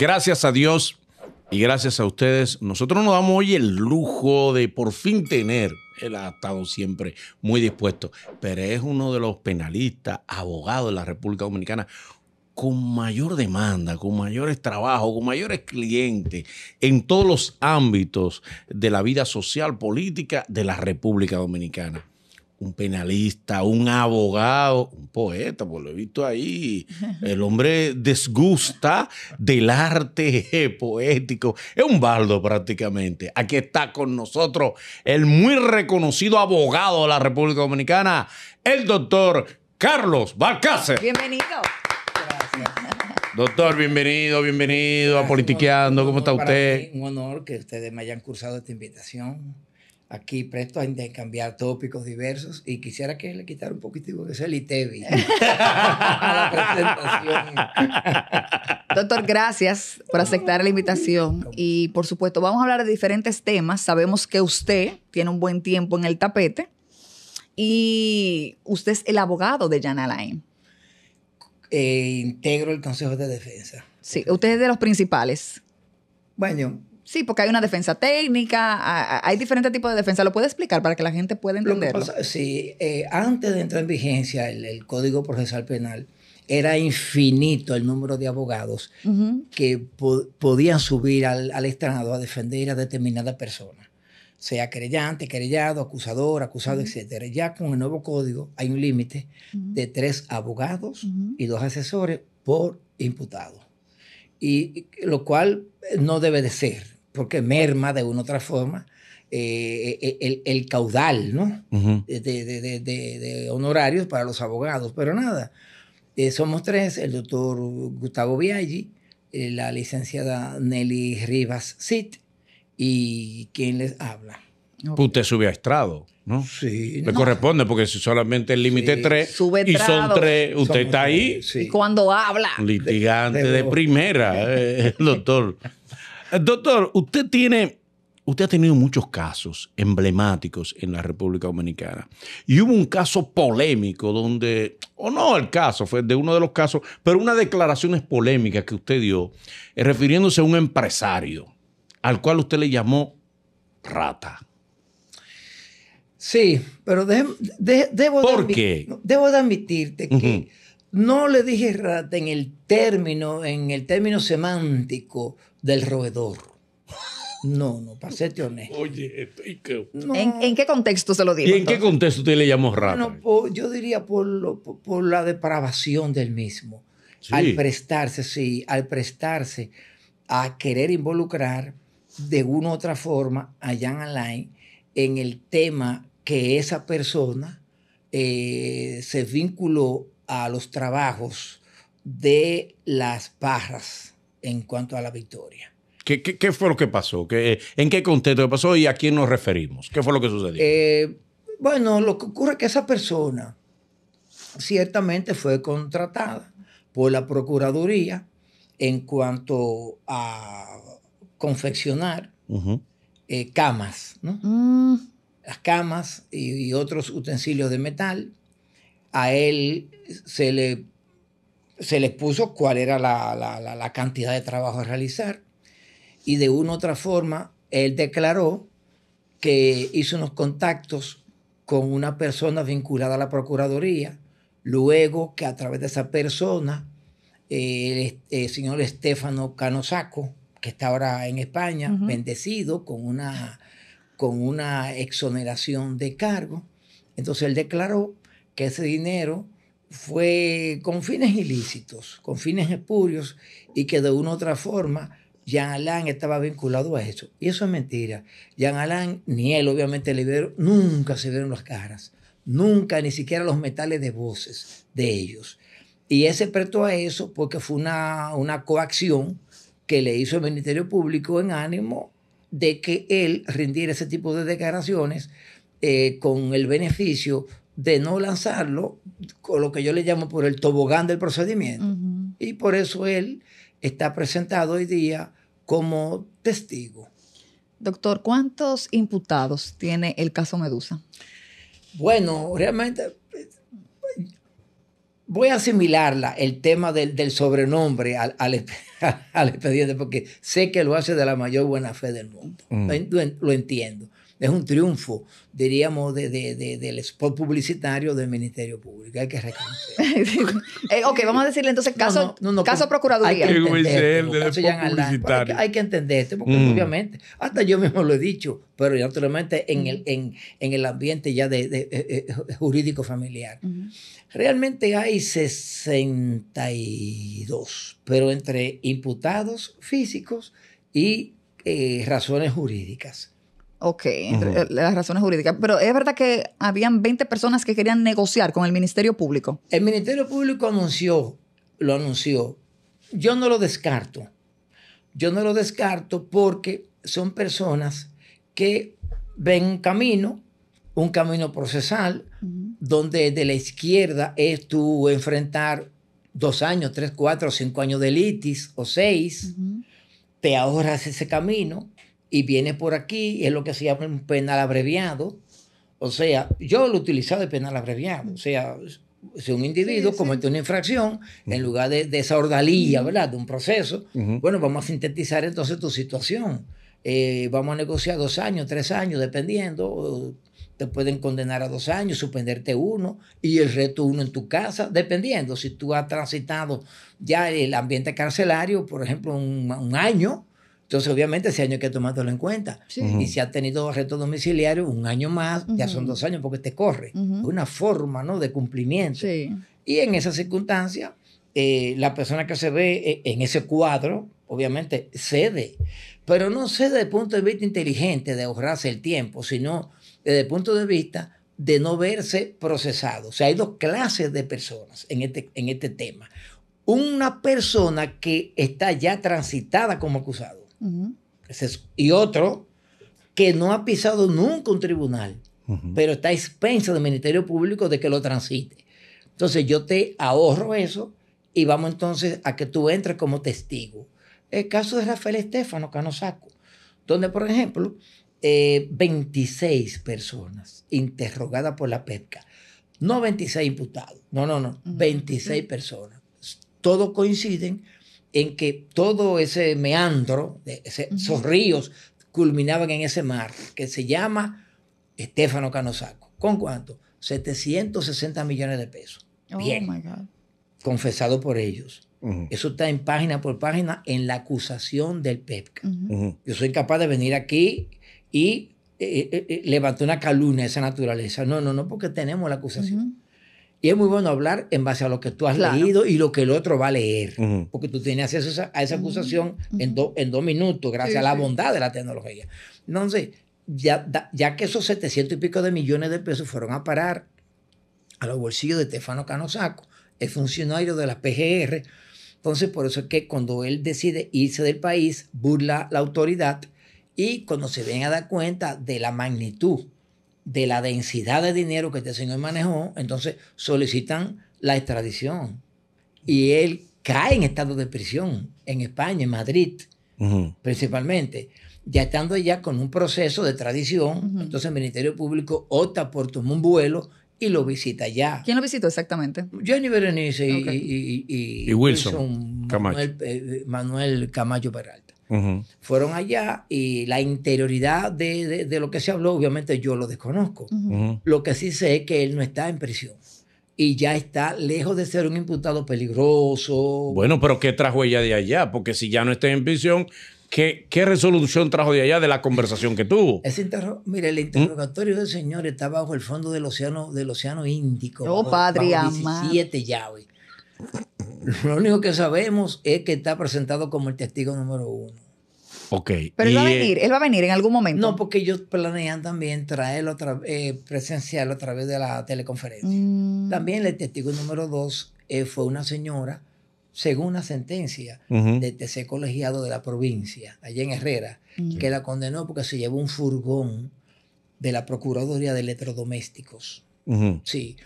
Gracias a Dios y gracias a ustedes. Nosotros nos damos hoy el lujo de por fin tener. Él ha estado siempre muy dispuesto, pero es uno de los penalistas, abogados de la República Dominicana con mayor demanda, con mayores trabajos, con mayores clientes en todos los ámbitos de la vida social, política de la República Dominicana un penalista, un abogado, un poeta, pues lo he visto ahí. El hombre desgusta del arte poético. Es un baldo prácticamente. Aquí está con nosotros el muy reconocido abogado de la República Dominicana, el doctor Carlos Balcácer. Bienvenido. Doctor, bienvenido, bienvenido a Politiqueando. ¿Cómo está usted? un honor que ustedes me hayan cursado esta invitación aquí presto a intercambiar tópicos diversos y quisiera que le quitara un poquitico de ese presentación. Doctor, gracias por aceptar la invitación y por supuesto vamos a hablar de diferentes temas. Sabemos que usted tiene un buen tiempo en el tapete y usted es el abogado de Jan Alain. Eh, integro el Consejo de Defensa. Sí, usted es de los principales. Bueno, Sí, porque hay una defensa técnica, hay diferentes tipos de defensa. ¿Lo puede explicar para que la gente pueda entenderlo? sí, eh, antes de entrar en vigencia el, Código Procesal Penal, era infinito el número de abogados que podían subir al, al estrado a defender a determinada persona sea querellante, querellado, acusador, acusado, etcétera. Ya con el nuevo código hay un límite de tres abogados y dos asesores por imputado. y lo cual eh, no debe de ser porque merma de una u otra forma eh, eh, el, caudal ¿no? de, honorarios para los abogados. Pero nada, eh, somos tres, el doctor Gustavo Biaggi, la licenciada Nelly Rivas Sit y quien les habla. Usted sube a estrado. ¿no? Sí. Me corresponde porque solamente el límite es tres, y son tres, usted está ahí. Y cuando habla. Litigante de, primera, el doctor. Doctor, usted tiene usted ha tenido muchos casos emblemáticos en la República Dominicana. Y hubo un caso polémico donde, o no el caso, fue de uno de los casos, pero declaración es polémica que usted dio, eh, refiriéndose a un empresario al cual usted le llamó rata. Sí, pero debo, de admitirte que no le dije rata en el término, en el término semántico, del roedor. No, no, para serte honesto. Oye, ¿En, qué contexto se lo digo? ¿Y en qué contexto usted le llamó raro? yo diría por, la depravación del mismo. Al prestarse, sí, al prestarse a querer involucrar de una u otra forma a Jan Alain en el tema que esa persona eh, se vinculó a los trabajos de las parras en cuanto a la victoria. ¿Qué, fue lo que pasó? ¿En qué contexto pasó y a quién nos referimos? ¿Qué fue lo que sucedió? Eh, bueno, lo que ocurre es que esa persona ciertamente fue contratada por la Procuraduría en cuanto a confeccionar eh, camas, ¿no? Mm. Las camas y otros utensilios de metal. A él se le se les puso cuál era la, cantidad de trabajo a realizar y de una u otra forma él declaró que hizo unos contactos con una persona vinculada a la Procuraduría, luego que a través de esa persona, el, señor Estefano Canosaco, que está ahora en España, bendecido con una, con una exoneración de cargo, entonces él declaró que ese dinero fue con fines ilícitos, con fines espurios, y que de una u otra forma Jean Alain estaba vinculado a eso. Y eso es mentira. Jean Alain, ni él, obviamente, Libero, nunca se vieron las caras, nunca, ni siquiera los metales de voces de ellos. Y él se a eso porque fue una, coacción que le hizo el Ministerio Público en ánimo de que él rindiera ese tipo de declaraciones eh, con el beneficio de no lanzarlo con lo que yo le llamo por el tobogán del procedimiento. Y por eso él está presentado hoy día como testigo. Doctor, ¿cuántos imputados tiene el caso Medusa? Bueno, realmente voy a asimilar el tema del, sobrenombre al, al, expediente, porque sé que lo hace de la mayor buena fe del mundo. Mm. lo, entiendo es un triunfo, diríamos, del spot publicitario del Ministerio Público. Hay que reconocer. Eh, ok, vamos a decirle entonces caso, caso Procuraduría. Hay que entender porque mm. obviamente, hasta yo mismo lo he dicho, pero naturalmente en el, en, el ambiente ya de, eh, eh, jurídico familiar. Realmente hay 62, pero entre imputados físicos y razones jurídicas. Ok, las razones jurídicas. Pero es verdad que habían 20 personas que querían negociar con el Ministerio Público. El Ministerio Público anunció, lo anunció. Yo no lo descarto. Yo no lo descarto porque son personas que ven un camino, un camino procesal, donde de la izquierda es tu enfrentar dos años, tres, cuatro, cinco años de litis o seis. Te ahorras ese camino y viene por aquí, es lo que se llama un penal abreviado. O sea, yo lo he utilizado de penal abreviado. O sea, si un individuo comete una infracción, en lugar de, esa ordalía, ¿verdad?, de un proceso, bueno, vamos a sintetizar entonces tu situación. Eh, vamos a negociar dos años, tres años, dependiendo. Te pueden condenar a dos años, suspenderte uno y el reto uno en tu casa, dependiendo si tú has transitado ya el ambiente carcelario, por ejemplo, un año, entonces, obviamente, ese año hay que tomárselo en cuenta. Y si ha tenido arresto domiciliario, un año más, ya son dos años porque te corre. Es Una forma ¿no? de cumplimiento. Y en esa circunstancia, eh, la persona que se ve eh, en ese cuadro, obviamente, cede. Pero no cede desde el punto de vista inteligente de ahorrarse el tiempo, sino desde el punto de vista de no verse procesado. O sea, hay dos clases de personas en este, en este tema. Una persona que está ya transitada como acusado y otro que no ha pisado nunca un tribunal, pero está a del Ministerio Público de que lo transite. Entonces yo te ahorro eso y vamos entonces a que tú entres como testigo. El caso de Rafael Estefano Canosaco, donde por ejemplo 26 eh, personas interrogadas por la PEPCA, no 26 imputados, no, no, no, 26 personas, todos coinciden en que todo ese meandro, esos ríos, culminaban en ese mar que se llama Estefano Canosaco. ¿Con cuánto? 760 millones de pesos. Oh, Bien. Confesado por ellos. Eso está en página por página en la acusación del PEPCA. Yo soy capaz de venir aquí y eh, eh, eh, levantar una calumnia de esa naturaleza. No, no, no, porque tenemos la acusación. Y es muy bueno hablar en base a lo que tú has leído y lo que el otro va a leer. Porque tú tienes acceso a esa mm, acusación en, en dos minutos, gracias a la bondad de la tecnología. Entonces, ya, ya que esos 700 y pico de millones de pesos fueron a parar a los bolsillos de Stefano Canosaco, el funcionario de la PGR, entonces por eso es que cuando él decide irse del país, burla la autoridad y cuando se ven a dar cuenta de la magnitud de la densidad de dinero que este señor manejó, entonces solicitan la extradición. Y él cae en estado de prisión en España, en Madrid, principalmente. Ya estando allá con un proceso de extradición, entonces el Ministerio Público opta por tomar un vuelo y lo visita ya. ¿Quién lo visitó exactamente? Johnny Berenice y, Wilson, Manuel, eh, Manuel Camacho Peralta. Fueron allá y la interioridad de, lo que se habló, obviamente yo lo desconozco. Lo que sí sé es que él no está en prisión. Y ya está lejos de ser un imputado peligroso. Bueno, pero ¿qué trajo ella de allá? Porque si ya no está en prisión, ¿Qué, resolución trajo de allá de la conversación que tuvo? Ese mire, el interrogatorio del señor está bajo el fondo del océano, del océano Índico. Oh, padre, bajo 17 llaves. Lo único que sabemos es que está presentado como el testigo número uno. Ok. Pero él va a venir, él va a venir en algún momento. No, porque ellos planean también traerlo, eh, presenciarlo a través de la teleconferencia. Mm. También el testigo número dos eh, fue una señora, según una sentencia de TC colegiado de la provincia, allá en Herrera, mm. que la condenó porque se llevó un furgón de la Procuraduría de Electrodomésticos. Sí.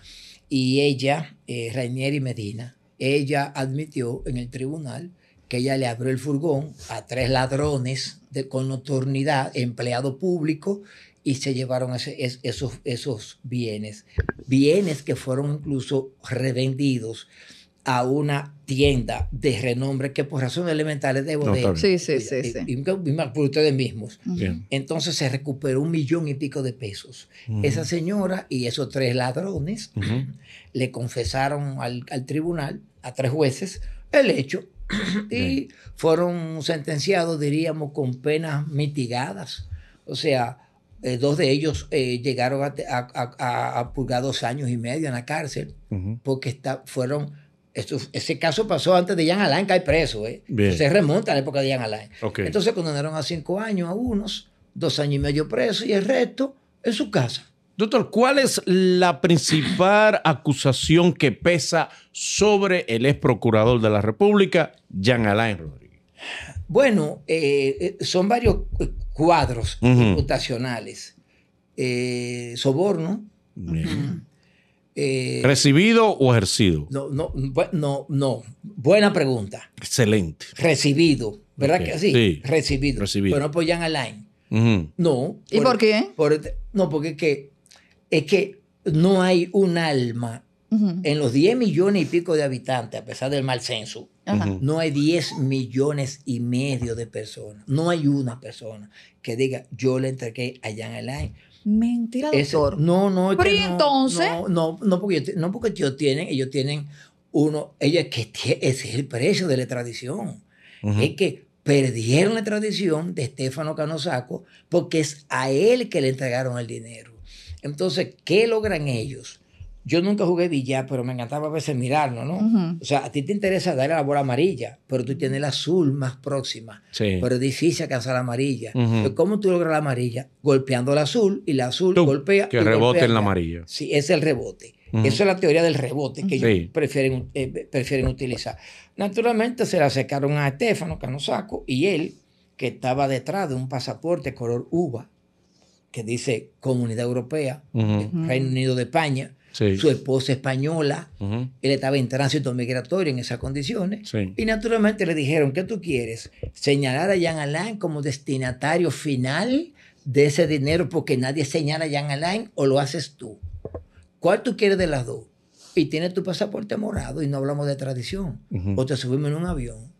Y ella, eh, y Medina, ella admitió en el tribunal que ella le abrió el furgón a tres ladrones de, con nocturnidad, empleado público, y se llevaron esos, esos bienes. Bienes que fueron incluso revendidos a una tienda de renombre que por razones elementales debo decir. de... Sí, sí, sí. sí. por ustedes mismos. Entonces se recuperó un millón y pico de pesos. Esa señora y esos tres ladrones le confesaron al tribunal a tres jueces el hecho y fueron sentenciados, diríamos, con penas mitigadas. O sea, eh, dos de ellos eh, llegaron a, a, dos años y medio en la cárcel porque fueron... Esto, ese caso pasó antes de Jan Alain, que hay preso. Eh. Se remonta a la época de Jan Alain. Entonces Entonces condenaron a cinco años a unos, dos años y medio preso y el resto en su casa. Doctor, ¿cuál es la principal acusación que pesa sobre el ex procurador de la República, Jean Alain Rodríguez? Bueno, eh, eh, son varios cuadros imputacionales. Eh, soborno. ¿Recibido o ejercido? No, no, no, Buena pregunta. Excelente. Recibido. ¿Verdad que así? sí? Recibido. Recibido. Bueno, pues Jean Alain. No. ¿Y por, qué? no, porque que es que no hay un alma en los 10 millones y pico de habitantes, a pesar del mal censo. No hay 10 millones y medio de personas. No hay una persona que diga, yo le entregué a Jan Alain. Mentira, doctor. no, no. entonces? No, no, no, porque, no porque ellos tienen, ellos tienen uno, ella que ese es el precio de la tradición. Es que perdieron la tradición de Estefano Canosaco porque es a él que le entregaron el dinero. Entonces, ¿qué logran ellos? Yo nunca jugué billar, pero me encantaba a veces mirarlo, ¿no? O sea, a ti te interesa darle la bola amarilla, pero tú tienes la azul más próxima. Sí. Pero es difícil alcanzar la amarilla. ¿Cómo tú logras la amarilla? Golpeando la azul y la azul golpea. Que rebote en la amarilla. Sí, es el rebote. Esa es la teoría del rebote que ellos eh, prefieren, utilizar. Naturalmente se la acercaron a Estefano Canosaco y él, que estaba detrás de un pasaporte color uva, que dice Comunidad Europea, Reino Unido de España, su esposa española, él estaba en tránsito migratorio en esas condiciones, y naturalmente le dijeron, ¿qué tú quieres? Señalar a Jean Alain como destinatario final de ese dinero porque nadie señala a Jean Alain o lo haces tú. ¿Cuál tú quieres de las dos? Y tiene tu pasaporte morado y no hablamos de tradición. O te subimos en un avión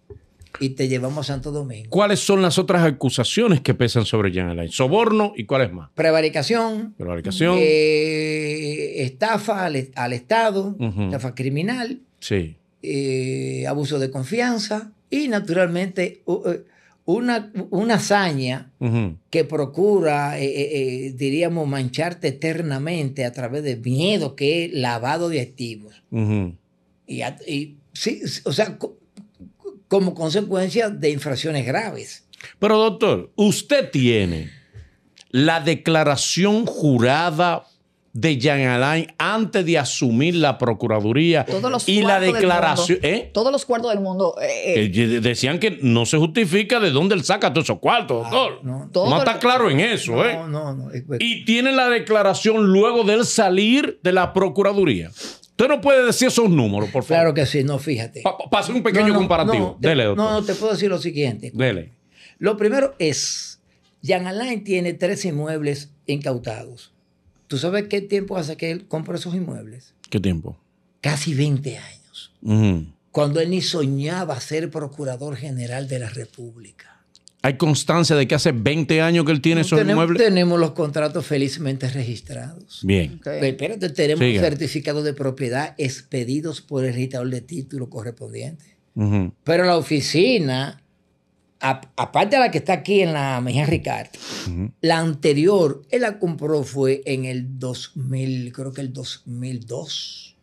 y te llevamos a Santo Domingo. ¿Cuáles son las otras acusaciones que pesan sobre Jean ¿Soborno y cuáles más? Prevaricación. Prevaricación. Eh, estafa al, Estado, estafa criminal. Sí. Eh, abuso de confianza y naturalmente una, una hazaña que procura, eh, diríamos, mancharte eternamente a través de miedo que es lavado de activos. y, y, sí, o sea, como consecuencia de infracciones graves. Pero doctor, usted tiene la declaración jurada de Jean Alain antes de asumir la Procuraduría y la declaración. ¿eh? Todos los cuartos del mundo. Eh, eh. decían que no se justifica de dónde él saca todos esos cuartos, ah, doctor. no, está claro en eso, Y tiene la declaración luego de él salir de la Procuraduría. Usted no puede decir esos números, por favor. Claro que sí, no, fíjate. Pa un pequeño comparativo. Dele, No, no, te puedo decir lo siguiente. Dele. Lo primero es, Jean Alain tiene tres inmuebles incautados. ¿Tú sabes qué tiempo hace que él compró esos inmuebles? ¿Qué tiempo? Casi 20 años. Cuando él ni soñaba ser procurador general de la República. Hay constancia de que hace 20 años que él tiene esos inmuebles. Tenemos los contratos felizmente registrados. Bien. Pero tenemos certificados de propiedad expedidos por el registrador de título correspondiente. Pero la oficina, aparte de la que está aquí en la Mejía Ricardo, la anterior, él la compró fue en el 2000, creo que el 2002.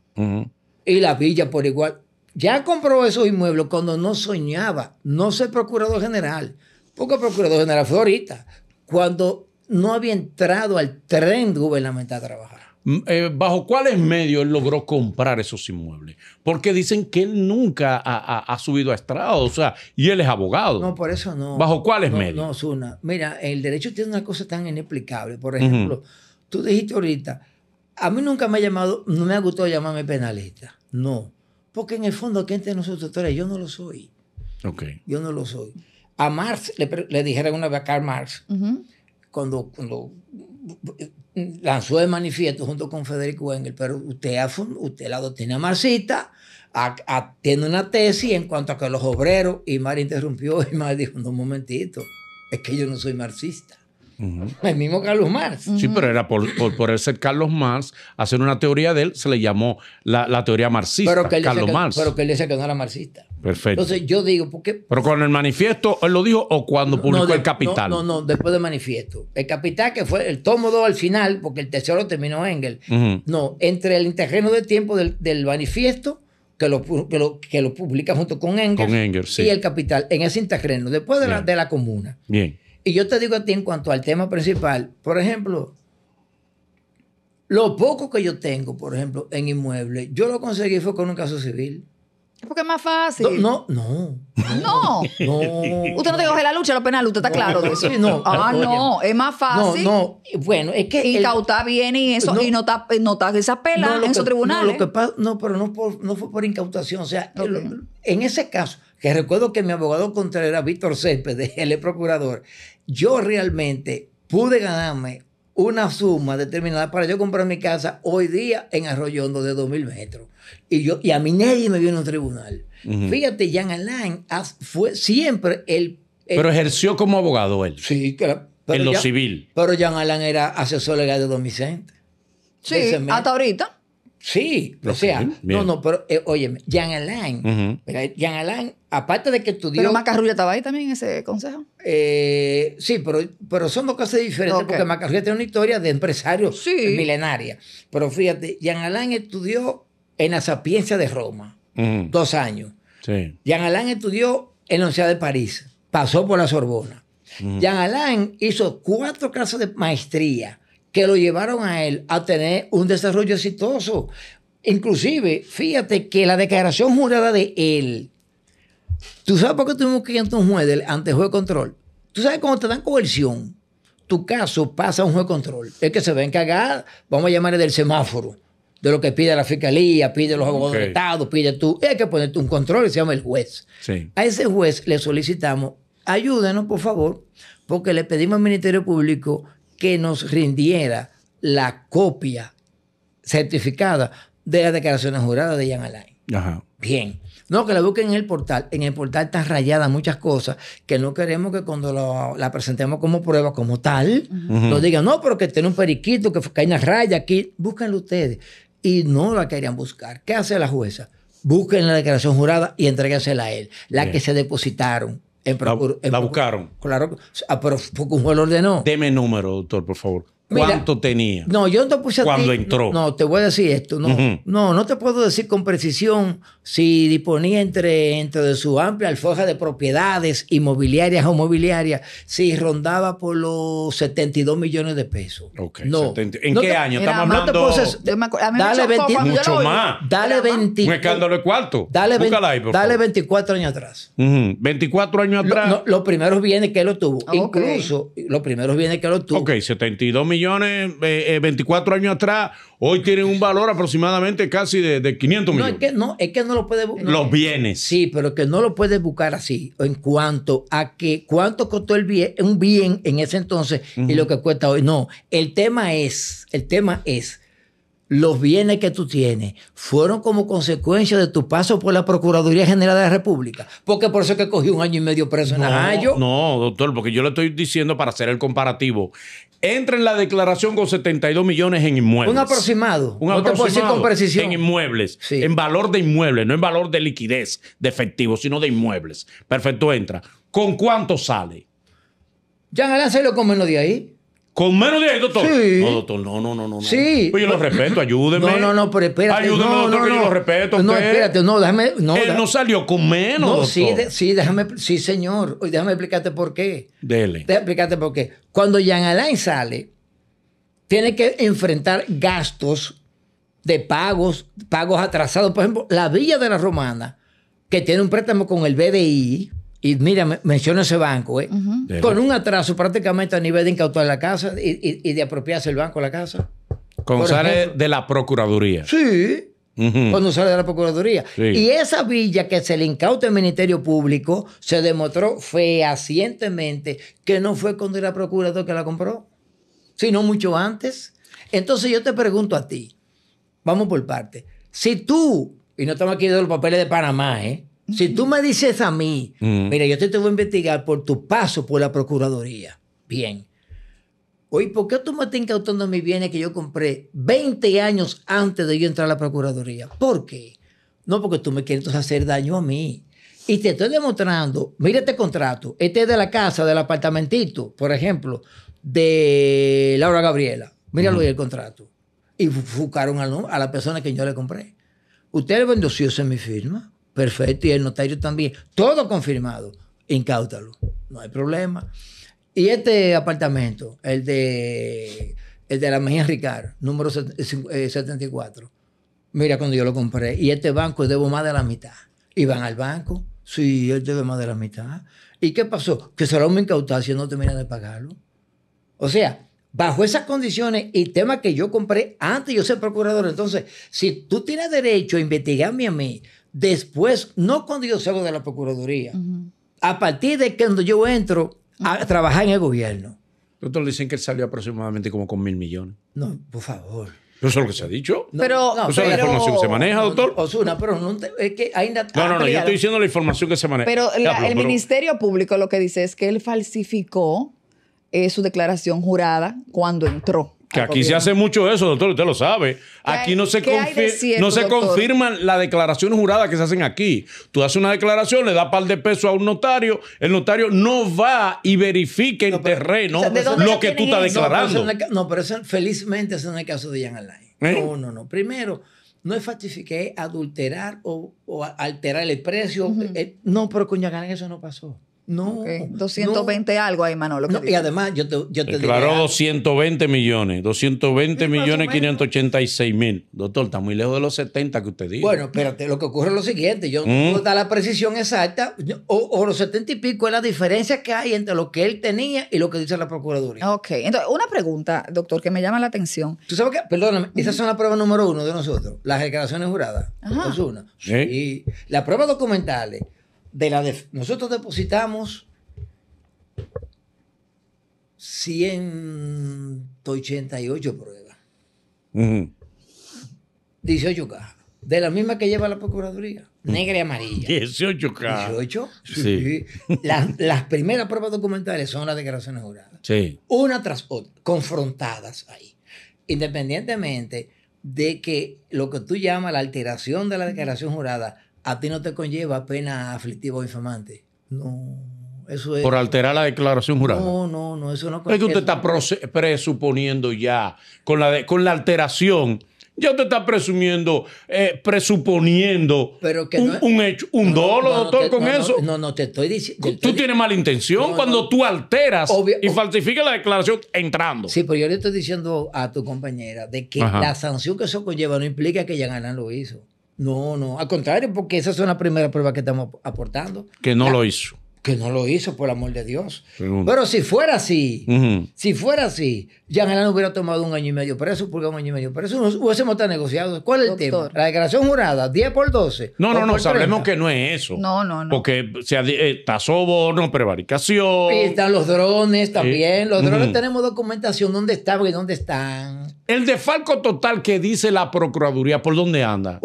Y la villa por igual. Ya compró esos inmuebles cuando no soñaba, no ser procurador general porque el procurador general fue ahorita, cuando no había entrado al tren gubernamental a trabajar. Mm, eh, ¿Bajo cuáles medios él logró comprar esos inmuebles? Porque dicen que él nunca ha, subido a estrado, o sea, y él es abogado. No, por eso no. ¿Bajo cuáles medios? No, Zuna. Mira, el derecho tiene una cosa tan inexplicable. Por ejemplo, tú dijiste ahorita, a mí nunca me ha llamado, no me ha gustado llamarme penalista. No. Porque en el fondo, aquí entre nosotros, yo no lo soy. Okay. Yo no lo soy. A Marx le, dijeron una vez a Karl Marx, cuando, eh, lanzó el manifiesto junto con Federico Engel, pero usted, usted la doctrina marxista tiene una tesis en cuanto a que los obreros, y Mar interrumpió y Mar dijo, no, un momentito, es que yo no soy marxista. El mismo Carlos Marx. Sí, pero era por, por, ser Carlos Marx, hacer una teoría de él, se le llamó la, teoría marxista, pero que Carlos Marx. Pero que él dice que no era marxista. Perfecto. Entonces yo digo, ¿por qué? Pero con el manifiesto, él lo dijo o cuando publicó el capital. No, no, después del manifiesto. El capital que fue el tomo 2 al final, porque el tercero terminó Engel. No, entre el interreno de tiempo del, manifiesto, que lo, que lo, publica junto con Engel, y el capital, en ese interreno, después de, la, comuna. Bien. Y yo te digo a ti en cuanto al tema principal, por ejemplo, lo poco que yo tengo, por ejemplo, en inmuebles, yo lo conseguí fue con un caso civil. Porque es más fácil. No, no. No. no. Usted no te coge la lucha, lo penal, usted está claro de eso. no. Ah, ah no, es más fácil. No, no. Bueno, es que. Incautar bien y eso, no, y no está eh, esas en esos tribunales. No, pero no, fue por incautación. O sea, en ese caso, que recuerdo que mi abogado contra era Víctor Céspedes, él es procurador, yo realmente pude ganarme una suma determinada para yo comprar mi casa hoy día en Arroyondo de 2.000 metros. Y, yo, y a mí nadie me vio en un tribunal. Fíjate, Jean Alain fue siempre el, Pero ejerció como abogado él. Sí, claro. en lo civil. Pero Jean Alain era asesor legal de Don Sí, hasta ahorita. Sí, o sea, no, no, pero eh, óyeme, Jean Alain, Jean Alain, aparte de que estudió... ¿Pero Macarrulla estaba ahí también en ese consejo? Eh, sí, pero, pero son dos cosas diferentes porque Macarrulla tiene una historia de empresario milenaria. Pero fíjate, Jean Alain estudió en la Sapiencia de Roma, dos años. Jean Alain estudió en la Universidad de París, pasó por la Sorbona. Jean Alain hizo cuatro casos de maestría que lo llevaron a él a tener un desarrollo exitoso. Inclusive, fíjate que la declaración jurada de él, ¿tú sabes por qué tuvimos que jueces ante un juez, de control? ¿Tú sabes cómo te dan coerción? Tu caso pasa a un juez de control. Es que se va a vamos a llamarle del semáforo, de lo que pide la fiscalía, pide los abogados del de Estado, pide tú. Y hay que ponerte un control y se llama el juez. A ese juez le solicitamos, ayúdenos por favor, porque le pedimos al Ministerio Público que nos rindiera la copia certificada de la declaración jurada de Jan Alain. Bien. No, que la busquen en el portal. En el portal están rayadas muchas cosas que no queremos que cuando la presentemos como prueba, como tal, nos digan, no, pero que tiene un periquito, que, hay una raya aquí. Búsquenlo ustedes. Y no la querían buscar. ¿Qué hace la jueza? Busquen la declaración jurada y entréguensela a él. La que se depositaron la, buscaron. Claro, a, como él ordenó. Deme número, doctor, por favor. ¿Cuánto tenía? No, yo no te puse a Cuando entró. No, te voy a decir esto. No, no, no te puedo decir con precisión si disponía entre, entre de su amplia alfoja de propiedades inmobiliarias o mobiliarias, si rondaba por los 72 millones de pesos. ¿En qué año? Estamos hablando. dale 24. mucho más. Dale cuarto. Dale, 24 años atrás. 24 años atrás. Los primeros bienes que él lo tuvo. Incluso los primeros bienes que lo tuvo. Ok, 72 millones millones 24 eh, eh, años atrás, hoy tienen un valor aproximadamente casi de, 500 millones. No es, que, no, es que no lo puedes Los bienes. Sí, pero que no lo puedes buscar así, en cuanto a que cuánto costó el bien, un bien en ese entonces y lo que cuesta hoy. No, el tema es, el tema es, los bienes que tú tienes fueron como consecuencia de tu paso por la Procuraduría General de la República. Porque por eso que cogí un año y medio preso en no, No, doctor, porque yo le estoy diciendo para hacer el comparativo entra en la declaración con 72 millones en inmuebles. Un aproximado. Un no te puedo decir con precisión. En inmuebles. En valor de inmuebles, no en valor de liquidez de efectivo, sino de inmuebles. Perfecto, entra. ¿Con cuánto sale? ya Alain se lo comen lo de ahí. Con menos de ahí, doctor. Sí. No, doctor, no, no, no, no. Sí. Pues yo lo respeto, ayúdeme. No, no, no, pero espérate. Ayúdeme, doctor, no, que yo lo respeto. No, espérate, no, déjame. No, Él no salió con menos. No, sí, sí, déjame, sí, señor. Déjame explicarte por qué. Dele. Déjame explicarte por qué. Cuando Jean Alain sale, tiene que enfrentar gastos de pagos, pagos atrasados. Por ejemplo, la Villa de la Romana, que tiene un préstamo con el BDI, y mira, menciona ese banco, ¿eh? con un atraso prácticamente a nivel de incautar la casa y, de apropiarse el banco a la casa. Cuando sale de la Procuraduría. Sí, cuando sale de la Procuraduría. Y esa villa que se le incauta el Ministerio Público se demostró fehacientemente que no fue cuando era Procurador que la compró, sino mucho antes. Entonces yo te pregunto a ti, vamos por parte, si tú, y no estamos aquí de los papeles de Panamá, ¿eh? Si tú me dices a mí, mm. mira, yo te, te voy a investigar por tu paso por la Procuraduría. Bien. Oye, ¿por qué tú me estás incautando mis bienes que yo compré 20 años antes de yo entrar a la Procuraduría? ¿Por qué? No, porque tú me quieres hacer daño a mí. Y te estoy demostrando, mira este contrato, este es de la casa, del apartamentito, por ejemplo, de Laura Gabriela. Míralo ahí el contrato. Y buscaron a, la persona que yo le compré. Usted le vendió mi firma. Perfecto, y el notario también. Todo confirmado. Incautalo, no hay problema. Y este apartamento, el de, el de la Mejía Ricardo número 74, eh, eh, mira cuando yo lo compré, y este banco debo más de la mitad. Y van al banco, sí, él debe más de la mitad. ¿Y qué pasó? Que se lo me si no termina de pagarlo. O sea, bajo esas condiciones y tema que yo compré antes, yo soy procurador. Entonces, si tú tienes derecho a investigarme a mí Después, no cuando yo salgo de la Procuraduría, a partir de cuando yo entro a trabajar en el gobierno. Doctor, dicen que él salió aproximadamente como con mil millones. No, por favor. ¿Eso es lo que se ha dicho? No, pero, la información que se maneja, doctor? Osuna, pero no, No, no, yo estoy diciendo la información que se maneja. Pero el Ministerio Público lo que dice es que él falsificó eh, su declaración jurada cuando entró. Que aquí se hace mucho eso, doctor, usted lo sabe. Aquí no se, no se confirman las declaraciones juradas que se hacen aquí. Tú haces una declaración, le das par de pesos a un notario, el notario no va y verifica en terreno lo que tú estás declarando. No, pero, felizmente ese no es el caso de Jan Alain. ¿Eh? No, no, no. Primero, no es falsificar, adulterar o, alterar el precio. Eh, no, pero con Jan eso no pasó. No. 220 algo ahí, Manolo. y además, yo te, yo Declaró 220 millones. 220 millones 586 mil. Doctor, está muy lejos de los 70 que usted dijo. Bueno, espérate, lo que ocurre es lo siguiente. Yo mm. no da la precisión exacta. O, los 70 y pico es la diferencia que hay entre lo que él tenía y lo que dice la Procuraduría. Ok. Entonces, una pregunta, doctor, que me llama la atención. Tú sabes qué perdóname, esas son las número uno de nosotros. Las declaraciones juradas. es Una. Y las pruebas documentales la nosotros depositamos 188 pruebas. 18 cajas. De la misma que lleva la Procuraduría. Negra y amarilla. 18 cajas. 18. Las, primeras pruebas documentales son las declaraciones juradas. Sí. Una tras otra, confrontadas ahí. Independientemente de que lo que tú llamas la alteración de la declaración jurada a ti no te conlleva pena aflictiva o infamante. No, eso es. Por alterar la declaración jurada. No, no, no, eso no. Es que usted está presuponiendo ya, con la, con la alteración, ya usted está presumiendo, eh, presuponiendo Pero que un, hecho, un dolo, doctor, con eso. No, no, te estoy diciendo. Tú tienes mala intención cuando tú alteras y falsificas la declaración entrando. Sí, pero yo le estoy diciendo a tu compañera de que la sanción que eso conlleva no implica que ya ganan lo hizo. No, no, al contrario, porque esa es una primera prueba que estamos aportando. Que no lo hizo. Que no lo hizo, por amor de Dios. Pero si fuera así, si fuera así, Jean Alain hubiera tomado un año y medio eso, porque un año y medio eso, Nos hubiésemos estado negociados. ¿Cuál es el tema? La declaración jurada, 10 por 12. No, no, no, sabemos que no es eso. No, no, no. Porque se eh, está soborno, prevaricación. están los drones también. Eh, los drones tenemos documentación dónde estaban y dónde están. El defalco total que dice la Procuraduría, ¿por dónde anda?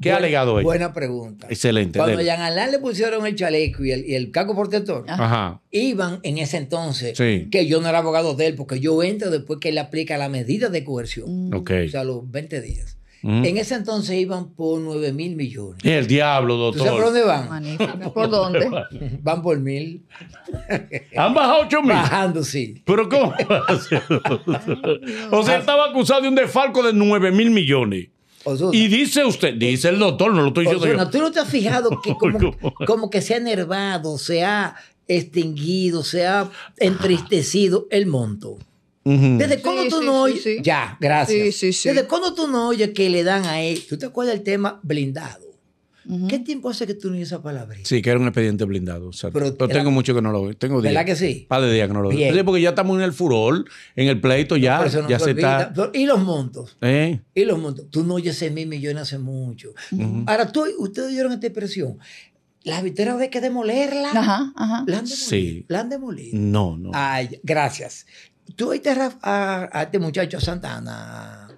¿Qué ha alegado él? Buena pregunta. Excelente. Cuando Jean Alain le pusieron el chaleco y el, caco protector, Ajá. iban en ese entonces, que yo no era abogado de él, porque yo entro después fue que le aplica la medida de coerción. Mm. O sea, los 20 días. Mm. En ese entonces iban por 9 mil millones. El diablo, doctor. ¿Tú por dónde van? ¿Por dónde? Van por mil. Han bajado 8 mil. Bajando, sí. Pero ¿cómo? o sea, estaba acusado de un desfalco de 9 mil millones. Y dice usted, dice el doctor, no lo estoy diciendo yo. ¿Tú no te has fijado que como, como que se ha enervado, se ha extinguido, se ha entristecido el monto? ¿Desde cuando tú no oyes? ya, gracias. ¿Desde cuando tú no oyes que le dan a él? ¿Tú te acuerdas del tema blindado? ¿Qué tiempo hace que tú no oyes esa palabra? Sí, que era un expediente blindado. pero, tengo mucho que no lo veo. Tengo días. ¿Verdad que sí? Par de días que no lo veo. porque ya estamos en el furor, en el pleito, ya, ya se está. Y los montos. ¿Eh? Y los montos. Tú no oyes ese mil millones hace mucho. Ahora, tú, ustedes dieron esta expresión. Las Vitera hay que demolerla. Ajá, ajá. La han demolido. Sí. La han demolido. No, no. Ay, gracias. Tú oíste a, este muchacho Santana,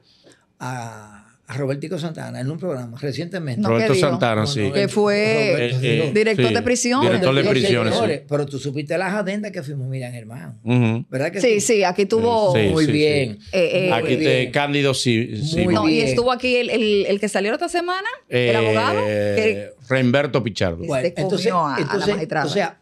a, a, Robertico Santana, en un programa recientemente. Roberto Santana, sí. que fue eh, eh, director de prisión. Director de prisiones. Sí. Pero tú supiste las adendas que fuimos Miriam hermano. ¿Verdad que sí? Sí, sí, aquí tuvo. muy bien. Eh, aquí te, Cándido sí. no, bien. y estuvo aquí el, el, que salió otra semana, el abogado. Reinberto Remberto Pichardo. entonces, entonces o sea,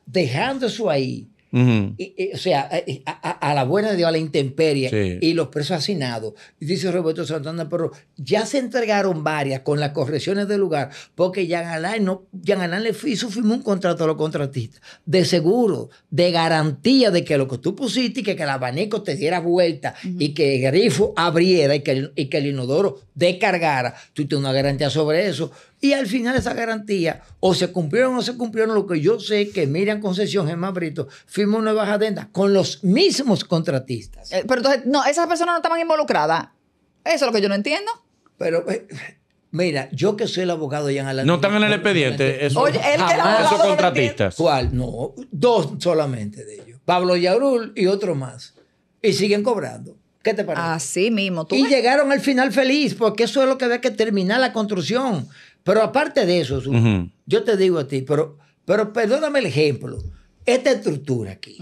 eso ahí o sea, a, la buena de Dios, a la intemperie y los presos asignados, Dice Roberto Santana pero ya se entregaron varias con las correcciones del lugar, porque Jean Alain, no, le hizo firmó un contrato a los contratistas de seguro, de garantía de que lo que tú pusiste y que, el abanico te diera vuelta y que el grifo abriera y que el inodoro descargara. Tú tienes una garantía sobre eso. Y al final esa garantía, o se cumplieron o no se cumplieron, lo que yo sé que Miriam Concesión, Gemma Brito, firmó nuevas adendas con los mismos contratistas. Eh, pero entonces, no, esas personas no estaban involucradas. Eso es lo que yo no entiendo. Pero, eh, mira, yo que soy el abogado ya No están en el expediente, eso, Oye, él, de esos contratistas. ¿Cuál? No, dos solamente de ellos. Pablo Yarul y otro más. Y siguen cobrando. ¿Qué te parece? Así mismo. ¿Tú y llegaron al final feliz, porque eso es lo que había que terminar la construcción. Pero aparte de eso, yo te digo a ti, pero, pero perdóname el ejemplo. Esta estructura aquí.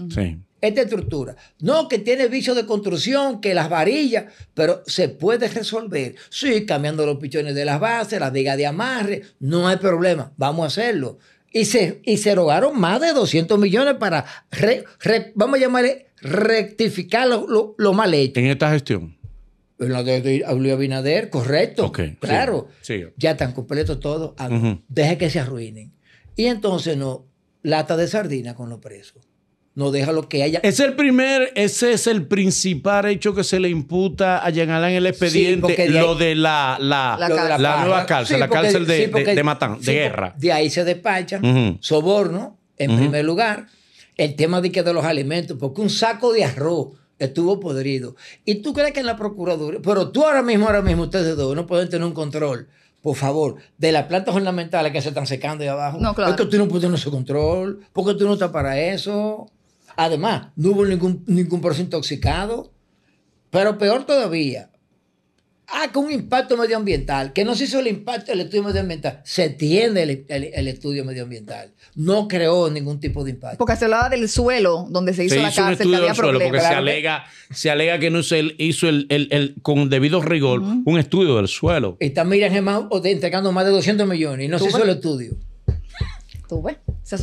Esta estructura. No que tiene vicio de construcción, que las varillas, pero se puede resolver. Sí, cambiando los pichones de las bases, las vigas de amarre, no hay problema. Vamos a hacerlo. Y se, y se rogaron más de 200 millones para, vamos a llamarle, rectificar lo, lo, lo mal hecho. En esta gestión a Abinader, correcto. claro. Sí, Ya están completos todos. Ah, deja que se arruinen. Y entonces no, lata de sardina con los presos. No deja lo que haya. Es el primer, ese es el principal hecho que se le imputa a Alain en el expediente, lo de la, la, nueva cárcel, la cárcel de, de, Matán, de guerra. De ahí se despacha, soborno, en primer lugar. El tema de que de los alimentos, porque un saco de arroz estuvo podrido. Y tú crees que en la Procuraduría, pero tú ahora mismo, ahora mismo, ustedes dos no pueden tener un control, por favor, de las plantas ornamentales que se están secando ahí abajo. No, claro. que tú no puedes tener ese control, porque tú no estás para eso. Además, no hubo ningún, ningún proceso intoxicado. Pero peor todavía, Ah, con un impacto medioambiental, que no se hizo el impacto del estudio medioambiental, se tiene el, estudio medioambiental. No creó ningún tipo de impacto. Porque se hablaba del suelo donde se hizo se la hizo un Suelo, porque se, alega, se alega que no se hizo el, con debido rigor un estudio del suelo. Y está Miriam entregando más de 200 millones y no se hizo el estudio.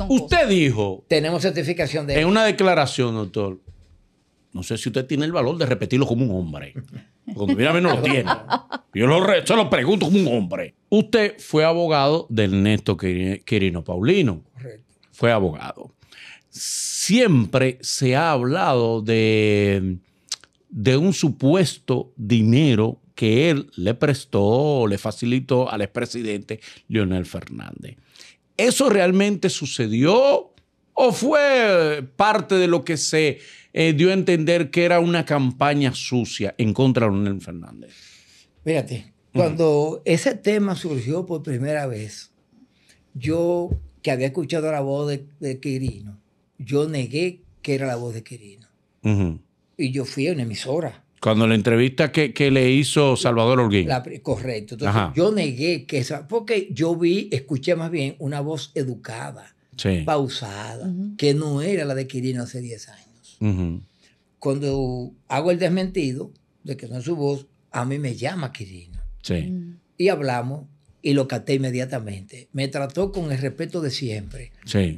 usted dijo. Tenemos certificación de En una declaración, doctor. No sé si usted tiene el valor de repetirlo como un hombre. Cuando mira, a no lo tiene. Yo lo se lo pregunto como un hombre. Usted fue abogado del neto Quirino Paulino. Correcto. Fue abogado. Siempre se ha hablado de, de un supuesto dinero que él le prestó, le facilitó al expresidente Leonel Fernández. ¿Eso realmente sucedió o fue parte de lo que se eh, dio a entender que era una campaña sucia en contra de Leonel Fernández. Fíjate, cuando ese tema surgió por primera vez, yo que había escuchado la voz de, Quirino, yo negué que era la voz de Quirino. Y yo fui a una emisora. Cuando la entrevista que, le hizo Salvador Holguín. correcto. yo negué que esa. Porque yo vi, escuché más bien una voz educada, pausada, que no era la de Quirino hace 10 años. Cuando hago el desmentido de que no es su voz, a mí me llama Quirino. Mm. Y hablamos y lo caté inmediatamente. Me trató con el respeto de siempre.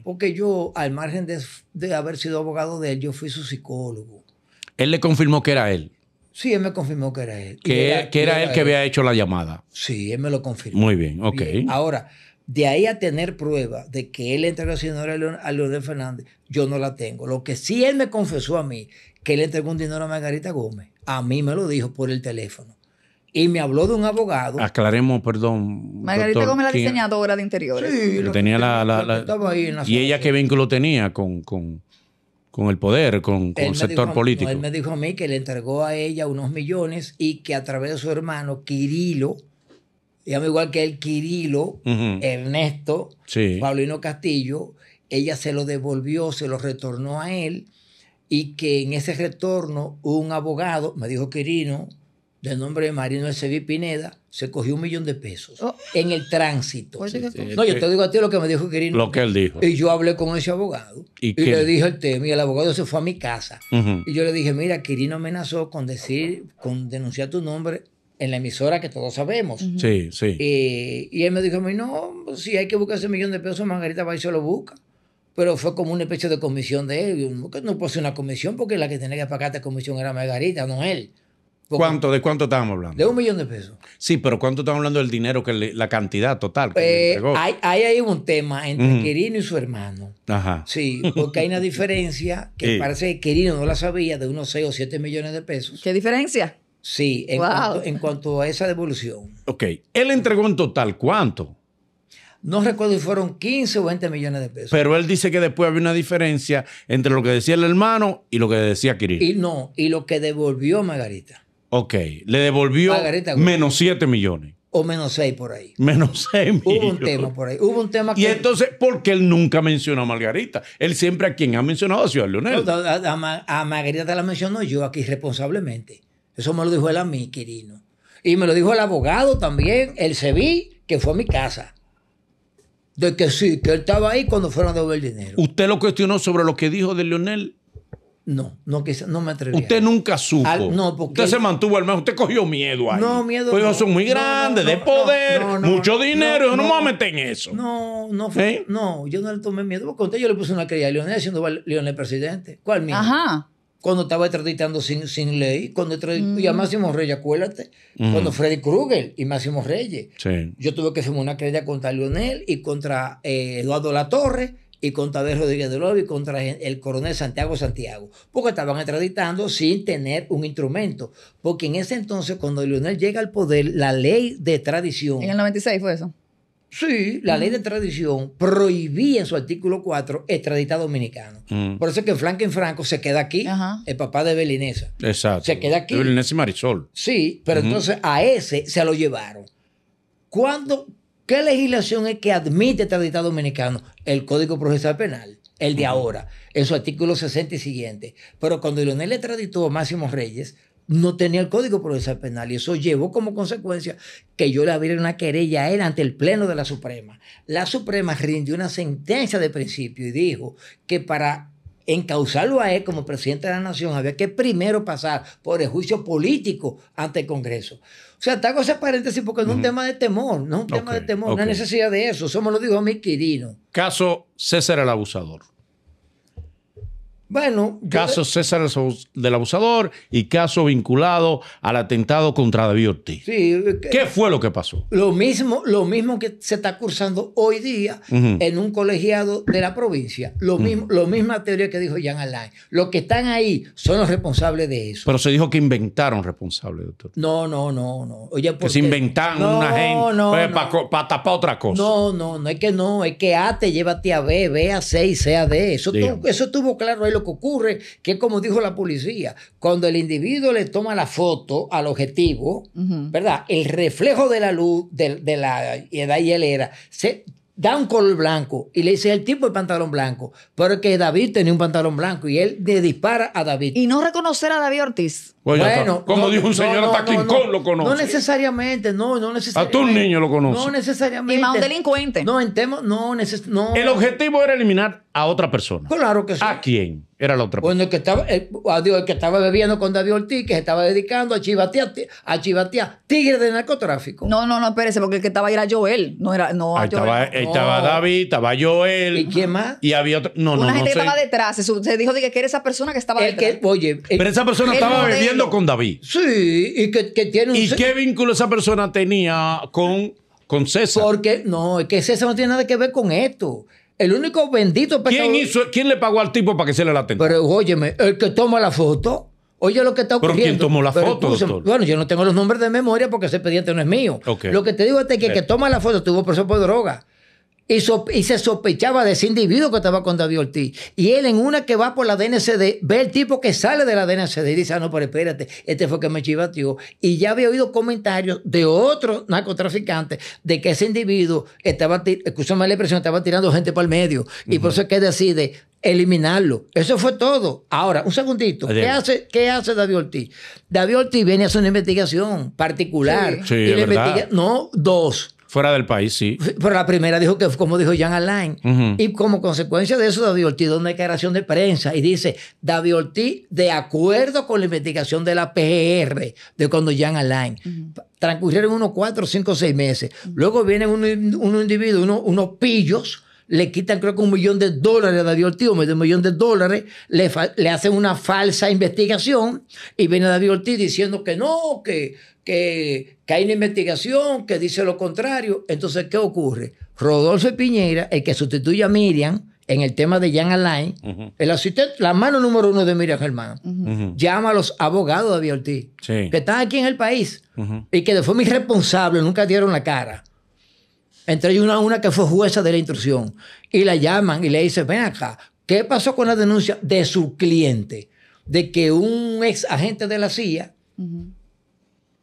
Porque yo, al margen de, haber sido abogado de él, yo fui su psicólogo. Él le confirmó que era él. Sí, él me confirmó que era él. Que, era, él que había hecho la llamada. Sí, él me lo confirmó. Muy bien, ok. Ahora, de ahí a tener prueba de que él entregó dinero a, Leonel Fernández, yo no la tengo. Lo que sí él me confesó a mí, que él entregó un dinero a Margarita Gómez, a mí me lo dijo por el teléfono. Y me habló de un abogado. Aclaremos, perdón. Margarita Gómez, la diseñadora de interiores. Sí, tenía ¿Y ella qué vínculo tenía con, con, con el poder, con, el sector político? él me dijo a mí que le entregó a ella unos millones y que a través de su hermano, Kirilo, y digamos igual que el Quirilo, Ernesto, Paulino Castillo, ella se lo devolvió, se lo retornó a él, y que en ese retorno un abogado, me dijo Quirino, de nombre de Marino Ezeví Pineda, se cogió un millón de pesos oh. en el tránsito. no, yo te digo a ti lo que me dijo Quirino. Lo que él dijo. Y yo hablé con ese abogado y, le dije el tema y el abogado se fue a mi casa. Y yo le dije, mira, Quirino amenazó con decir, con denunciar tu nombre en la emisora que todos sabemos. Sí, sí. Y, él me dijo no, si pues hay que buscar ese millón de pesos, Margarita va y se lo busca. Pero fue como una especie de comisión de él. no puse una comisión porque la que tenía que pagar esta comisión era Margarita, no él. ¿Cuánto? ¿De cuánto estábamos hablando? De un millón de pesos. Sí, pero ¿cuánto estamos hablando del dinero, que la cantidad total? Eh, hay, un tema entre Quirino y su hermano. Ajá. Sí, porque hay una diferencia que parece que Quirino no la sabía de unos 6 o 7 millones de pesos. ¿Qué diferencia? Sí, en, cuanto, a esa devolución. Ok, él entregó en total cuánto? No recuerdo si fueron 15 o 20 millones de pesos. Pero él dice que después había una diferencia entre lo que decía el hermano y lo que decía Kirill. Y no, y lo que devolvió Margarita. Ok, le devolvió menos 7 millones. O menos 6 por ahí. Menos 6 millones. Hubo un tema por ahí. Hubo un tema Y entonces, ¿por qué él nunca mencionó a Margarita? Él siempre a quien ha mencionado a Leonel. a, a Margarita la mencionó yo aquí responsablemente. Eso me lo dijo él a mí, Quirino. Y me lo dijo el abogado también, el Sevi, que fue a mi casa. De que sí, que él estaba ahí cuando fueron a devolver el dinero. ¿Usted lo cuestionó sobre lo que dijo de Leonel? No, no no me atreví. Usted nunca supo. no, porque usted se mantuvo al menos, usted cogió miedo ahí. No, miedo. Pues ellos son muy grandes, de poder, mucho dinero, yo no, me voy a meter en eso. No, no fue, ¿Eh? no, yo no le tomé miedo. Porque yo le puse una cría a Leonel siendo Leonel presidente. ¿Cuál miedo? Ajá cuando estaba extraditando sin, sin ley, cuando mm. y a Máximo Reyes, acuérdate, cuando mm. Freddy Krueger y Máximo Reyes. Yo tuve que firmar una querella contra Lionel y contra eh, Eduardo la Torre y contra Rodríguez de Lobo y contra el coronel Santiago Santiago, porque estaban extraditando sin tener un instrumento. Porque en ese entonces, cuando Lionel llega al poder, la ley de tradición... En el 96 fue eso. Sí, la ley de mm. tradición prohibía en su artículo 4 extraditar dominicano. Mm. Por eso es que Franklin Franco se queda aquí, el papá de Belinesa. Exacto. Se queda aquí. Belinesa y Marisol. Sí, pero entonces a ese se lo llevaron. ¿Cuándo, ¿Qué legislación es que admite extraditar dominicano? El Código Procesal Penal, el de ahora, en su artículo 60 y siguiente. Pero cuando Leonel extraditó a Máximo Reyes, no tenía el Código Procesal Penal y eso llevó como consecuencia que yo le abriera una querella a él ante el Pleno de la Suprema. La Suprema rindió una sentencia de principio y dijo que para encauzarlo a él como presidente de la Nación había que primero pasar por el juicio político ante el Congreso. O sea, te hago ese paréntesis porque no es un tema de temor, no es un tema de temor, no hay necesidad de eso. Eso me lo dijo mi querido. Caso César el Abusador. Bueno, caso César del abusador y caso vinculado al atentado contra David Ortiz. ¿Qué fue lo que pasó? Lo mismo, lo mismo que se está cursando hoy día en un colegiado de la provincia. Lo mismo, lo misma teoría que dijo Jean Alain. Los que están ahí son los responsables de eso. Pero se dijo que inventaron responsables, doctor. No, no, no, no. Oye, porque... se inventaron una gente para tapar otra cosa. No, no, no es que no, es que A te lleva a ti a B, B a C y C a D. Eso, tuvo, eso tuvo claro que ocurre, que como dijo la policía, cuando el individuo le toma la foto al objetivo, ¿verdad? El reflejo de la luz, de, de la edad era se da un color blanco y le dice el tipo de pantalón blanco, porque David tenía un pantalón blanco y él le dispara a David. Y no reconocer a David Ortiz bueno, como dijo un señor, hasta no, lo conoce. No necesariamente, no, no necesariamente. A un niño lo conoce. No necesariamente. Y más un delincuente. No, en tema, no, neces no. El objetivo era eliminar a otra persona. Claro que sí. ¿A quién? Era la otra persona. Bueno, el que estaba, ah, el, que estaba bebiendo con David Ortiz, que se estaba dedicando a chivatear, a chivatear tigre de narcotráfico. No, no, no, espérese, porque el que estaba ahí era Joel. No era, no, ahí Estaba, ahí estaba David, estaba Joel. ¿Y quién más? Y había otro. No, Una no, gente que estaba detrás. Se, dijo que era esa persona que estaba detrás. Que, oye, pero esa persona estaba bebiendo con David. Sí, y que, tiene un... ¿Y qué vínculo esa persona tenía con, con César? Porque, no, es que César no tiene nada que ver con esto. El único bendito ¿Quién, hizo, ¿Quién le pagó al tipo para que se le la tenga. Pero óyeme, el que toma la foto... Oye lo que está ocurriendo. ¿Pero quién tomó la foto, doctor? Bueno, yo no tengo los nombres de memoria porque ese expediente no es mío. Lo que te digo es que el que toma la foto tuvo proceso por droga y, se sospechaba de ese individuo que estaba con David Ortiz. Y él en una que va por la DNCD, ve el tipo que sale de la DNCD y dice, ah, no, pero espérate, este fue que me chivateó. Y ya había oído comentarios de otros narcotraficantes de que ese individuo estaba, escúchame la expresión, estaba tirando gente para el medio. Y por eso es que decide eliminarlo. Eso fue todo. Ahora, un segundito. ¿Qué hace, ¿Qué hace, David Ortiz? David Ortiz viene a hacer una investigación particular. Sí. y no, dos Fuera del país, sí. Pero la primera dijo que, como dijo Jean Alain, y como consecuencia de eso, David Ortiz da una declaración de prensa y dice, David Ortiz, de acuerdo con la investigación de la PGR, de cuando Jean Alain, transcurrieron unos cuatro, cinco, seis meses. Luego viene unos un individuos, unos pillos, le quitan creo que un millón de dólares a David Ortiz, o medio un millón de dólares, le, le, hacen una falsa investigación y viene David Ortiz diciendo que no, que que, hay una investigación que dice lo contrario. Entonces, ¿qué ocurre? Rodolfo Piñera, el que sustituye a Miriam en el tema de Jan Alain, el asistente, la mano número uno de Miriam Germán, llama a los abogados de Aviolti, que están aquí en el país y que de forma irresponsable nunca dieron la cara. Entre ellos una, que fue jueza de la instrucción. Y la llaman y le dicen, ven acá, ¿qué pasó con la denuncia de su cliente? De que un ex agente de la CIA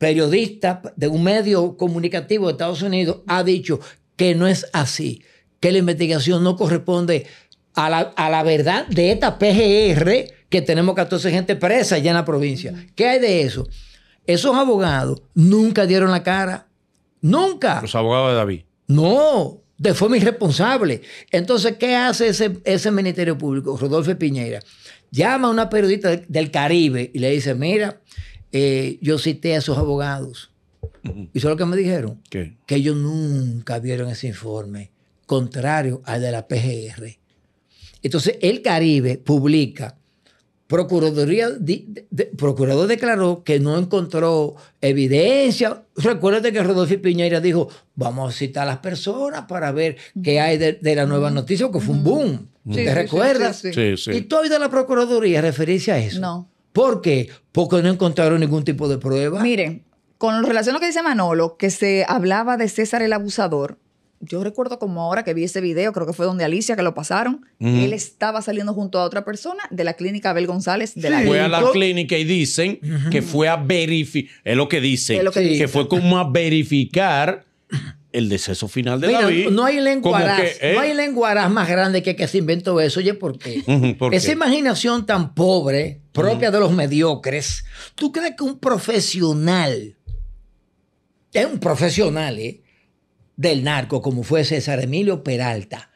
periodista de un medio comunicativo de Estados Unidos ha dicho que no es así, que la investigación no corresponde a la, verdad de esta PGR, que tenemos 14 gente presa allá en la provincia. ¿Qué hay de eso? Esos abogados nunca dieron la cara. Nunca. Los abogados de David. No, de forma irresponsable. Entonces, ¿qué hace ese, ese Ministerio Público? Rodolfo Piñera llama a una periodista del Caribe y le dice, mira, eh, yo cité a esos abogados. ¿Y eso es lo que me dijeron? Que ellos nunca vieron ese informe, contrario al de la PGR. Entonces, el Caribe publica, Procuraduría, Procurador declaró que no encontró evidencia. recuerda que Rodolfo Piñera dijo, vamos a citar a las personas para ver qué hay de, la nueva noticia, que fue un boom. ¿Te recuerdas? y todavía de la Procuraduría referencia a eso. No. ¿Por qué? Porque no encontraron ningún tipo de prueba. Miren, con relación a lo que dice Manolo, que se hablaba de César el abusador, yo recuerdo como ahora que vi ese video, creo que fue donde Alicia que lo pasaron, él estaba saliendo junto a otra persona de la clínica Abel González de la Fue a la clínica y dicen que fue a verificar, es lo que dicen, que, que fue como a verificar el deceso final de No hay lenguaraz, ¿eh? no hay más grande que que se inventó eso. Oye, ¿por qué? Esa imaginación tan pobre, propia de los mediocres. ¿Tú crees que un profesional, es un profesional, ¿eh? Del narco, como fue César Emilio Peralta,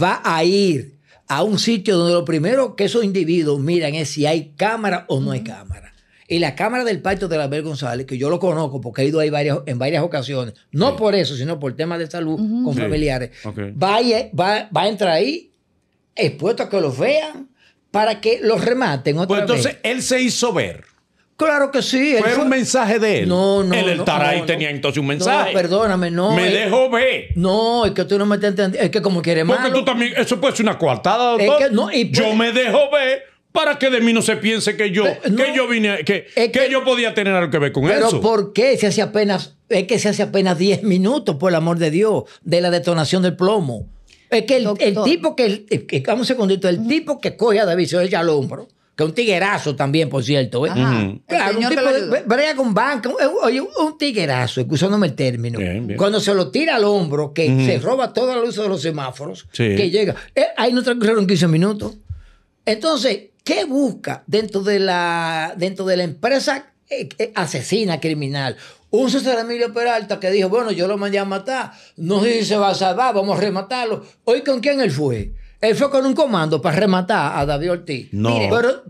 va a ir a un sitio donde lo primero que esos individuos miran es si hay cámara o no hay cámara. Y la Cámara del Pacto de Abel González, que yo lo conozco porque he ido ahí varias, en varias ocasiones, no por eso, sino por temas de salud con familiares, va, a entrar ahí expuesto a que los vean para que los rematen otra pues entonces, él se hizo ver. Claro que sí. Fue, un mensaje de él. No, no. Él, el ahí tenía entonces un mensaje. No, perdóname, no. Me dejo dejó ver. No, es que tú no me estás entendiendo. Es que como quieres más. Porque tú también. Eso puede ser una coartada, doctor. Yo me dejo ver para que de mí no se piense que yo, yo vine, que, que, yo podía tener algo que ver con eso. Pero ¿por qué se hace apenas, es que se hace apenas 10 minutos, por el amor de Dios, de la detonación del plomo? Es que el, tipo que, que un segundito, el tipo que coge a David se lo echa al hombro, que es un tiguerazo también, por cierto, ¿eh? Claro, un tipo con banca, eh, oye, un, tiguerazo, excusándome el término. Cuando se lo tira al hombro, que se roba toda la luz de los semáforos, que llega, eh, ahí no transcurrieron 15 minutos. Entonces, ¿Qué busca dentro de la, dentro de la empresa eh, eh, asesina criminal? Un César Emilio Peralta que dijo, bueno, yo lo mandé a matar, no dice, si se va a salvar, vamos a rematarlo. ¿Hoy con quién él fue? Él fue con un comando para rematar a David Ortiz. No. Pero,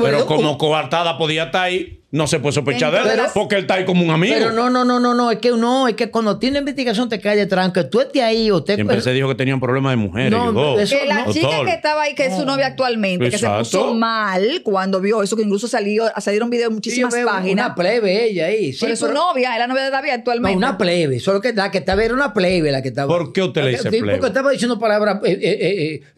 pero como coartada podía estar ahí no se puede sospechar de él porque él está ahí como un amigo. Pero no, no, no, no, no, es que no, es que cuando tiene investigación te cae detrás, aunque tú estés ahí o Siempre se dijo que tenía un problema de mujeres. No, no, eso, que la chica que estaba ahí, que es su novia actualmente, que se puso mal cuando vio eso, que incluso salió, salieron videos en muchísimas páginas. Una plebe ella ahí. Sí, pero, su novia, es la novia de David actualmente. una plebe, solo que la que estaba era una plebe la que estaba. ¿Por qué usted le dice plebe? Porque estaba diciendo palabras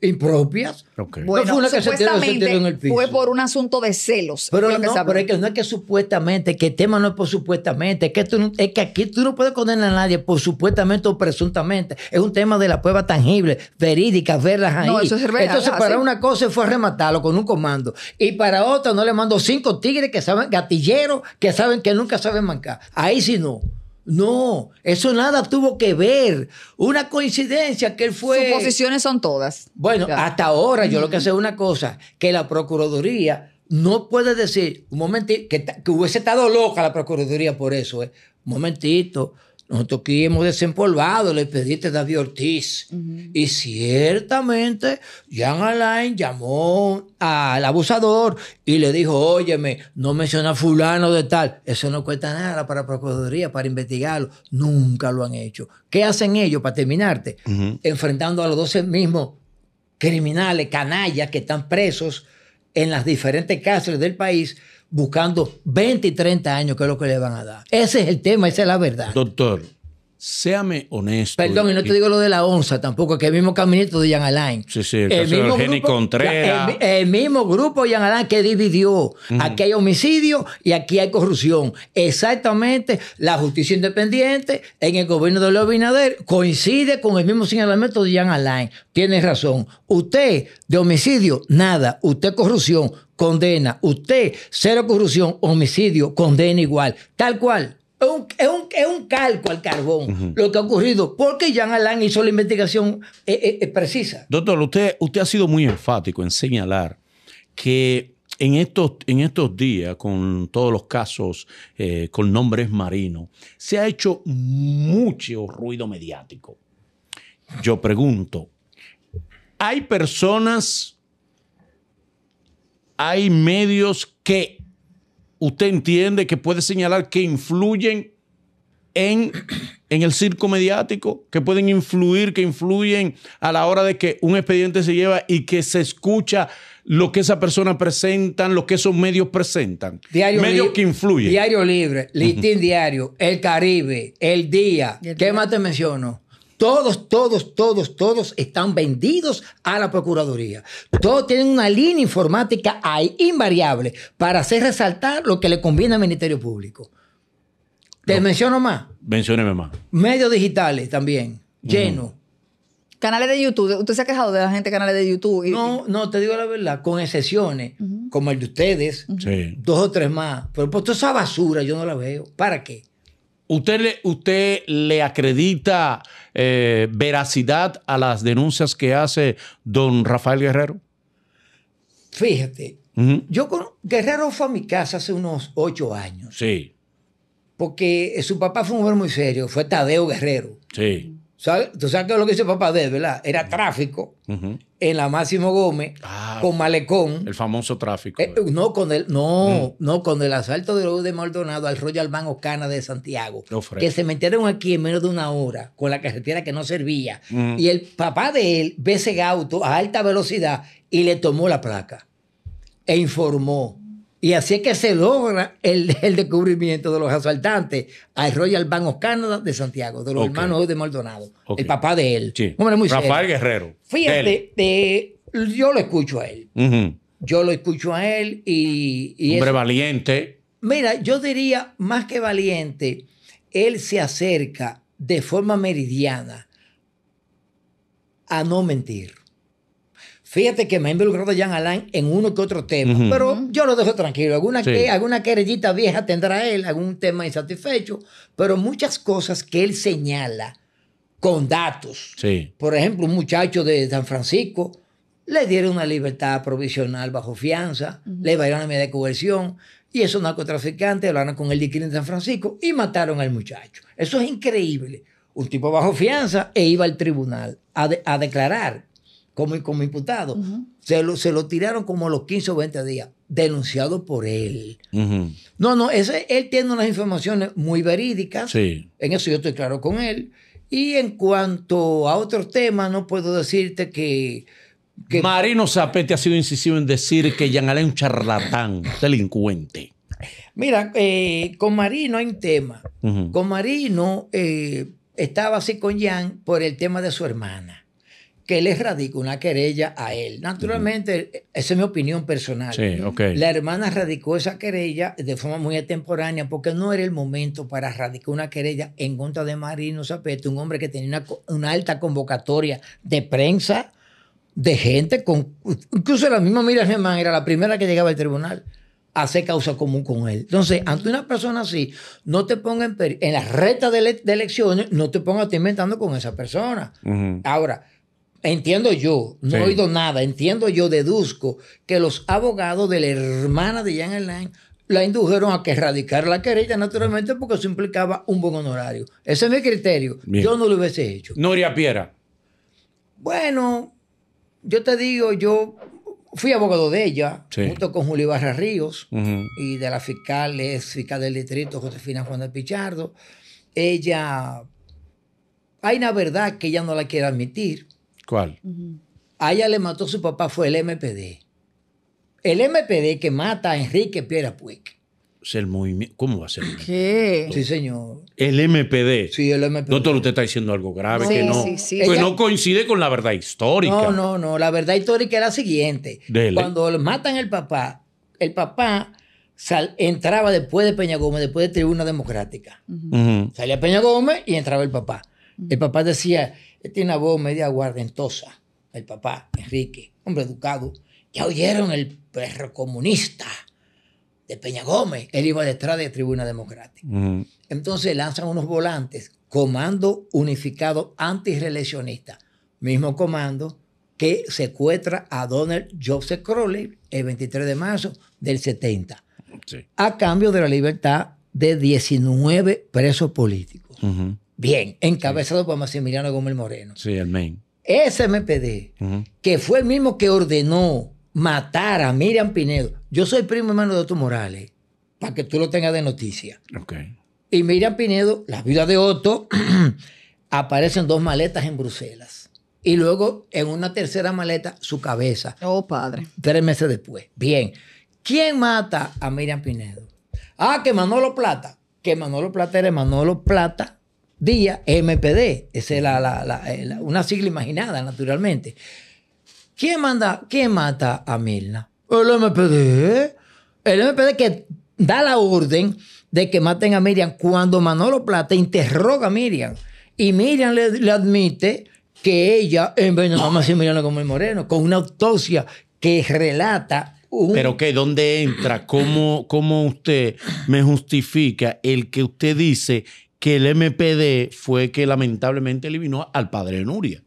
impropias. Bueno, fue que fue por un asunto de celos. Pero lo que pero es que no es que su supuestamente, que el tema no es por supuestamente, que es que aquí tú no puedes condenar a nadie por supuestamente o presuntamente. Es un tema de la prueba tangible, verídica, verlas ahí. No, Entonces, para una cosa fue rematarlo con un comando. Y para otra no le mandó cinco tigres que saben, gatilleros, que saben que nunca saben mancar. Ahí sí no. No, eso nada tuvo que ver. Una coincidencia que él fue. Suposiciones son todas. Bueno, hasta ahora yo lo que sé es una cosa: que la Procuraduría no puedes decir, un momentito, que, hubiese estado loca la Procuraduría por eso, eh. un momentito, nosotros aquí hemos desempolvado le pediste a David Ortiz. Y ciertamente, Jean Alain llamó al abusador y le dijo, óyeme, no menciona fulano de tal. Eso no cuesta nada para la Procuraduría, para investigarlo. Nunca lo han hecho. ¿Qué hacen ellos para terminarte? Enfrentando a los dos mismos criminales, canallas que están presos en las diferentes cárceles del país buscando 20 y 30 años, que es lo que le van a dar. Ese es el tema, esa es la verdad. Doctor, Séame honesto. Perdón, y no te digo lo de la onza tampoco, que el mismo caminito de Jan Alain. Sí, sí, el, mismo grupo, Contreras. El, mismo grupo de Alain que dividió. Aquí hay homicidio y aquí hay corrupción. Exactamente, la justicia independiente en el gobierno de Leo Binader coincide con el mismo señalamiento de Jan Alain. Tienes razón. Usted de homicidio, nada. Usted corrupción, condena. Usted cero corrupción, homicidio, condena igual. Tal cual. Es un, es un calco al carbón lo que ha ocurrido, porque Jean Alain hizo la investigación eh, eh, eh, precisa. Doctor, usted, usted ha sido muy enfático en señalar que en estos, en estos días, con todos los casos con nombres marinos, se ha hecho mucho ruido mediático. Yo pregunto, ¿hay personas, hay medios que usted entiende que puede señalar que influyen en, el circo mediático, que pueden influir, que influyen a la hora de que un expediente se lleva y que se escucha lo que esa persona presenta, lo que esos medios presentan. medios que influyen. Diario Libre, Listín Diario, El Caribe, El Día. ¿Qué más te menciono? Todos, todos, todos, todos están vendidos a la Procuraduría. Todos tienen una línea informática ahí invariable para hacer resaltar lo que le conviene al Ministerio Público. Te menciono más. Mencióneme más. Medios digitales también, lleno. Canales de YouTube. Usted se ha quejado de la gente de canales de YouTube. No, no, te digo la verdad, con excepciones, como el de ustedes, Sí. dos o tres más. Pero pues toda esa basura yo no la veo. ¿Para qué? ¿Usted le, usted le acredita eh, veracidad a las denuncias que hace don Rafael Guerrero? Fíjate, yo con Guerrero fue a mi casa hace unos ocho años. Sí porque eh, su papá fue un hombre muy serio, fue Tadeo Guerrero. Sí. ¿Tú sabes qué es lo que hizo papá de él, verdad? Era tráfico en la Máximo Gómez ah, con Malecón. El famoso tráfico. Eh, eh. no, con el, no, no, con el asalto de los de Maldonado al Royal Bank Ocana de Santiago. que se metieron aquí en menos de una hora con la carretera que no servía. Y el papá de él ve ese auto a alta velocidad y le tomó la placa e informó. Y así es que se logra el, descubrimiento de los asaltantes al Royal Bank of Canada de Santiago, de los hermanos de Maldonado, el papá de él. Sí. Hombre, muy Rafael Guerrero. Fíjate, yo lo escucho a él. Yo lo escucho a él y... Hombre valiente. Mira, yo diría, más que valiente, él se acerca de forma meridiana a no mentir. Fíjate que me ha involucrado Jean Alain en uno que otro tema, pero yo lo dejo tranquilo. Alguna, alguna querellita vieja tendrá él, algún tema insatisfecho, pero muchas cosas que él señala con datos. Por ejemplo, un muchacho de San Francisco le dieron una libertad provisional bajo fianza, le bailaron a medida de coerción, y esos narcotraficantes hablaron con el de en San Francisco y mataron al muchacho. Eso es increíble. Un tipo bajo fianza e iba al tribunal a declarar como, como imputado, se, lo, se lo tiraron como los 15 o 20 días, denunciado por él. No, no, ese, él tiene unas informaciones muy verídicas, sí. en eso yo estoy claro con él. Y en cuanto a otros temas, no puedo decirte que... Marino Zapete ha sido incisivo en decir que Yanalé es un charlatán, delincuente. Mira, eh, con Marino hay un tema. Con Marino eh, estaba así con Jan por el tema de su hermana que le radicó una querella a él. Naturalmente, esa es mi opinión personal. Sí, okay. La hermana radicó esa querella de forma muy extemporánea porque no era el momento para radicar una querella en contra de Marino Zapete, un hombre que tenía una, alta convocatoria de prensa, de gente, con, incluso la misma Miriam Germán era la primera que llegaba al tribunal a hacer causa común con él. Entonces, ante una persona así, no te ponga en, en la reta de, elecciones, no te pongas inventando con esa persona. Ahora, Entiendo yo, no he oído nada, entiendo yo, deduzco que los abogados de la hermana de Jean Alain la indujeron a que erradicar la querella, naturalmente, porque eso implicaba un buen honorario. Ese es mi criterio. Yo no lo hubiese hecho. ¿Noria Piera. Bueno, yo te digo, yo fui abogado de ella, junto con Julio Barra Ríos y de la fiscal, ex fiscal del distrito, Josefina Juan de Pichardo. Ella, hay una verdad que ella no la quiere admitir ¿Cuál? A ella le mató su papá fue el MPD. El MPD que mata a Enrique Piera Puig. el movimiento. ¿Cómo va a ser? ¿Qué? Sí, señor. El MPD. Sí, el MPD. Doctor, usted está diciendo algo grave que no. Sí, sí. Pues no coincide con la verdad histórica. No, no, no. La verdad histórica era la siguiente. Cuando matan al papá, el papá entraba después de Peña Gómez, después de Tribuna Democrática. Salía Peña Gómez y entraba el papá. El papá decía, tiene una voz media guardentosa, el papá, Enrique, hombre educado. Ya oyeron el perro comunista de Peña Gómez. Él iba detrás de Tribuna Democrática. Entonces lanzan unos volantes, Comando Unificado antireleccionista. mismo comando que secuestra a Donald Joseph Crowley el 23 de marzo del 70, a cambio de la libertad de 19 presos políticos. Bien, encabezado por Maximiliano Gómez Moreno. Sí, el main. Ese MPD, que fue el mismo que ordenó matar a Miriam Pinedo. Yo soy primo hermano de Otto Morales, para que tú lo tengas de noticia. Ok. Y Miriam Pinedo, la vida de Otto, aparecen dos maletas en Bruselas. Y luego, en una tercera maleta, su cabeza. Oh, padre. Tres meses después. Bien. ¿Quién mata a Miriam Pinedo? Ah, que Manolo Plata. Que Manolo Plata era Manolo Plata, día MPD. Es eh, la, una sigla imaginada, naturalmente. ¿Quién, manda, ¿Quién mata a Milna? El MPD. El MPD que da la orden de que maten a Miriam cuando Manolo Plata interroga a Miriam. Y Miriam le, admite que ella envenenó a como el Moreno con una autopsia que relata un... Pero que dónde entra, ¿Cómo, cómo usted me justifica el que usted dice que el MPD fue que lamentablemente eliminó al padre de Nuria.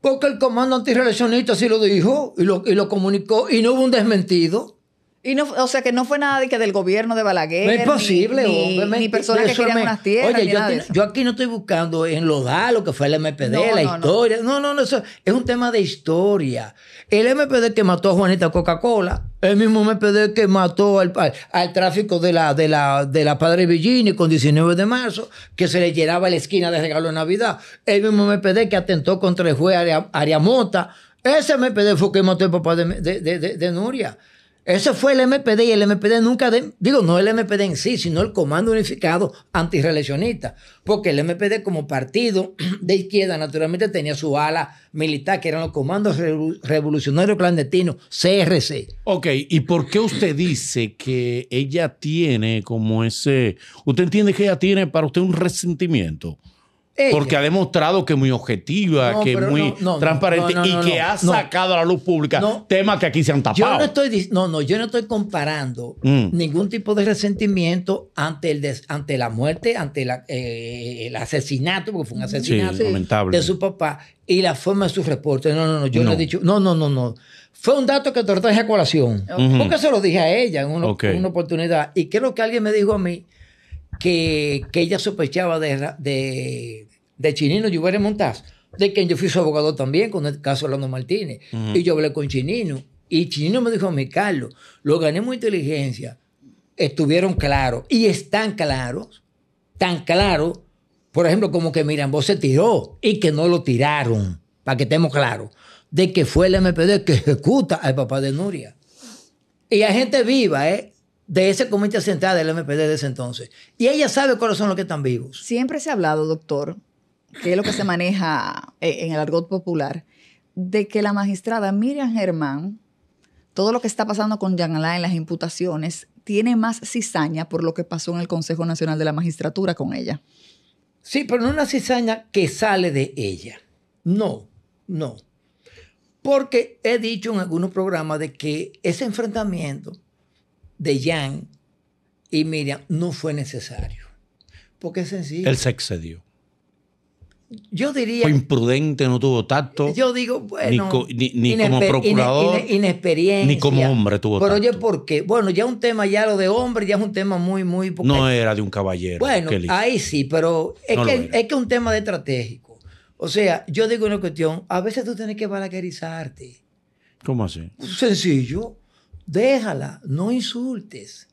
Porque el comando antirreleccionista sí lo dijo y lo, y lo comunicó y no hubo un desmentido. Y no, o sea, que no fue nada que del gobierno de Balaguer. es posible, ni, ni, personas que querían unas tierras. Oye, yo, aquí, no estoy buscando En los lo que fue el MPD, la historia. No. no, no, es un tema de historia. El MPD que mató a Juanita Coca-Cola, el mismo MPD que mató al, al, tráfico de la, de la, de la Padre Villini con 19 de marzo, que se le llenaba la esquina de regalo de Navidad, el mismo MPD que atentó contra el juez Ariamota. Ese MPD fue que mató al papá de, de, de Nuria. Ese fue el MPD y el MPD nunca, digo, no el MPD en sí, sino el Comando Unificado Antirreeleccionista, porque el MPD como partido de izquierda naturalmente tenía su ala militar, que eran los Comandos Revolucionarios Clandestinos, CRC. Ok, ¿y por qué usted dice que ella tiene como ese, usted entiende que ella tiene para usted un resentimiento? Porque ha demostrado que es muy objetiva, que es muy transparente y que ha sacado a la luz pública temas que aquí se han tapado. Yo no estoy, no, yo no estoy comparando mm. ningún tipo de resentimiento ante, el ante la muerte, ante eh, el asesinato, porque fue un asesinato de su papá y la forma de su reporte. No, no, no, yo no, he dicho, no, no, no, no. Fue un dato que te traje a colación. Porque se lo dije a ella en una, una oportunidad. Y creo que alguien me dijo a mí que, que ella sospechaba de de Chinino Lluvere Montaz, de quien yo fui su abogado también con el caso Orlando Martínez. Y yo hablé con Chinino. Y Chinino me dijo mi Carlos, los muy inteligencia estuvieron claros y están claros, tan claros, por ejemplo, como que miran, vos se tiró y que no lo tiraron, para que estemos claros, de que fue el MPD que ejecuta al papá de Nuria. Y hay gente viva, ¿eh? de ese comité central del MPD de ese entonces. Y ella sabe cuáles son los que están vivos. Siempre se ha hablado, doctor, que es lo que se maneja eh, en el argot popular, de que la magistrada Miriam Germán, todo lo que está pasando con Yanalá en las imputaciones, tiene más cizaña por lo que pasó en el Consejo Nacional de la Magistratura con ella. Sí, pero no una cizaña que sale de ella. No, no. Porque he dicho en algunos programas de que ese enfrentamiento de Jan y Miriam no fue necesario. Porque es sencillo. Él se excedió yo diría. Fue imprudente, no tuvo tacto. Yo digo, bueno. Ni, como procurador. Ni como hombre tuvo tacto. Pero oye, ¿por qué? Bueno, ya un tema ya lo de hombre, ya es un tema muy, muy. no era de un caballero. Bueno, ahí sí, pero es, que, es un tema estratégico. O sea, yo digo una cuestión: a veces tú tienes que balaguerizarte. ¿Cómo así? Sencillo. Déjala, no insultes.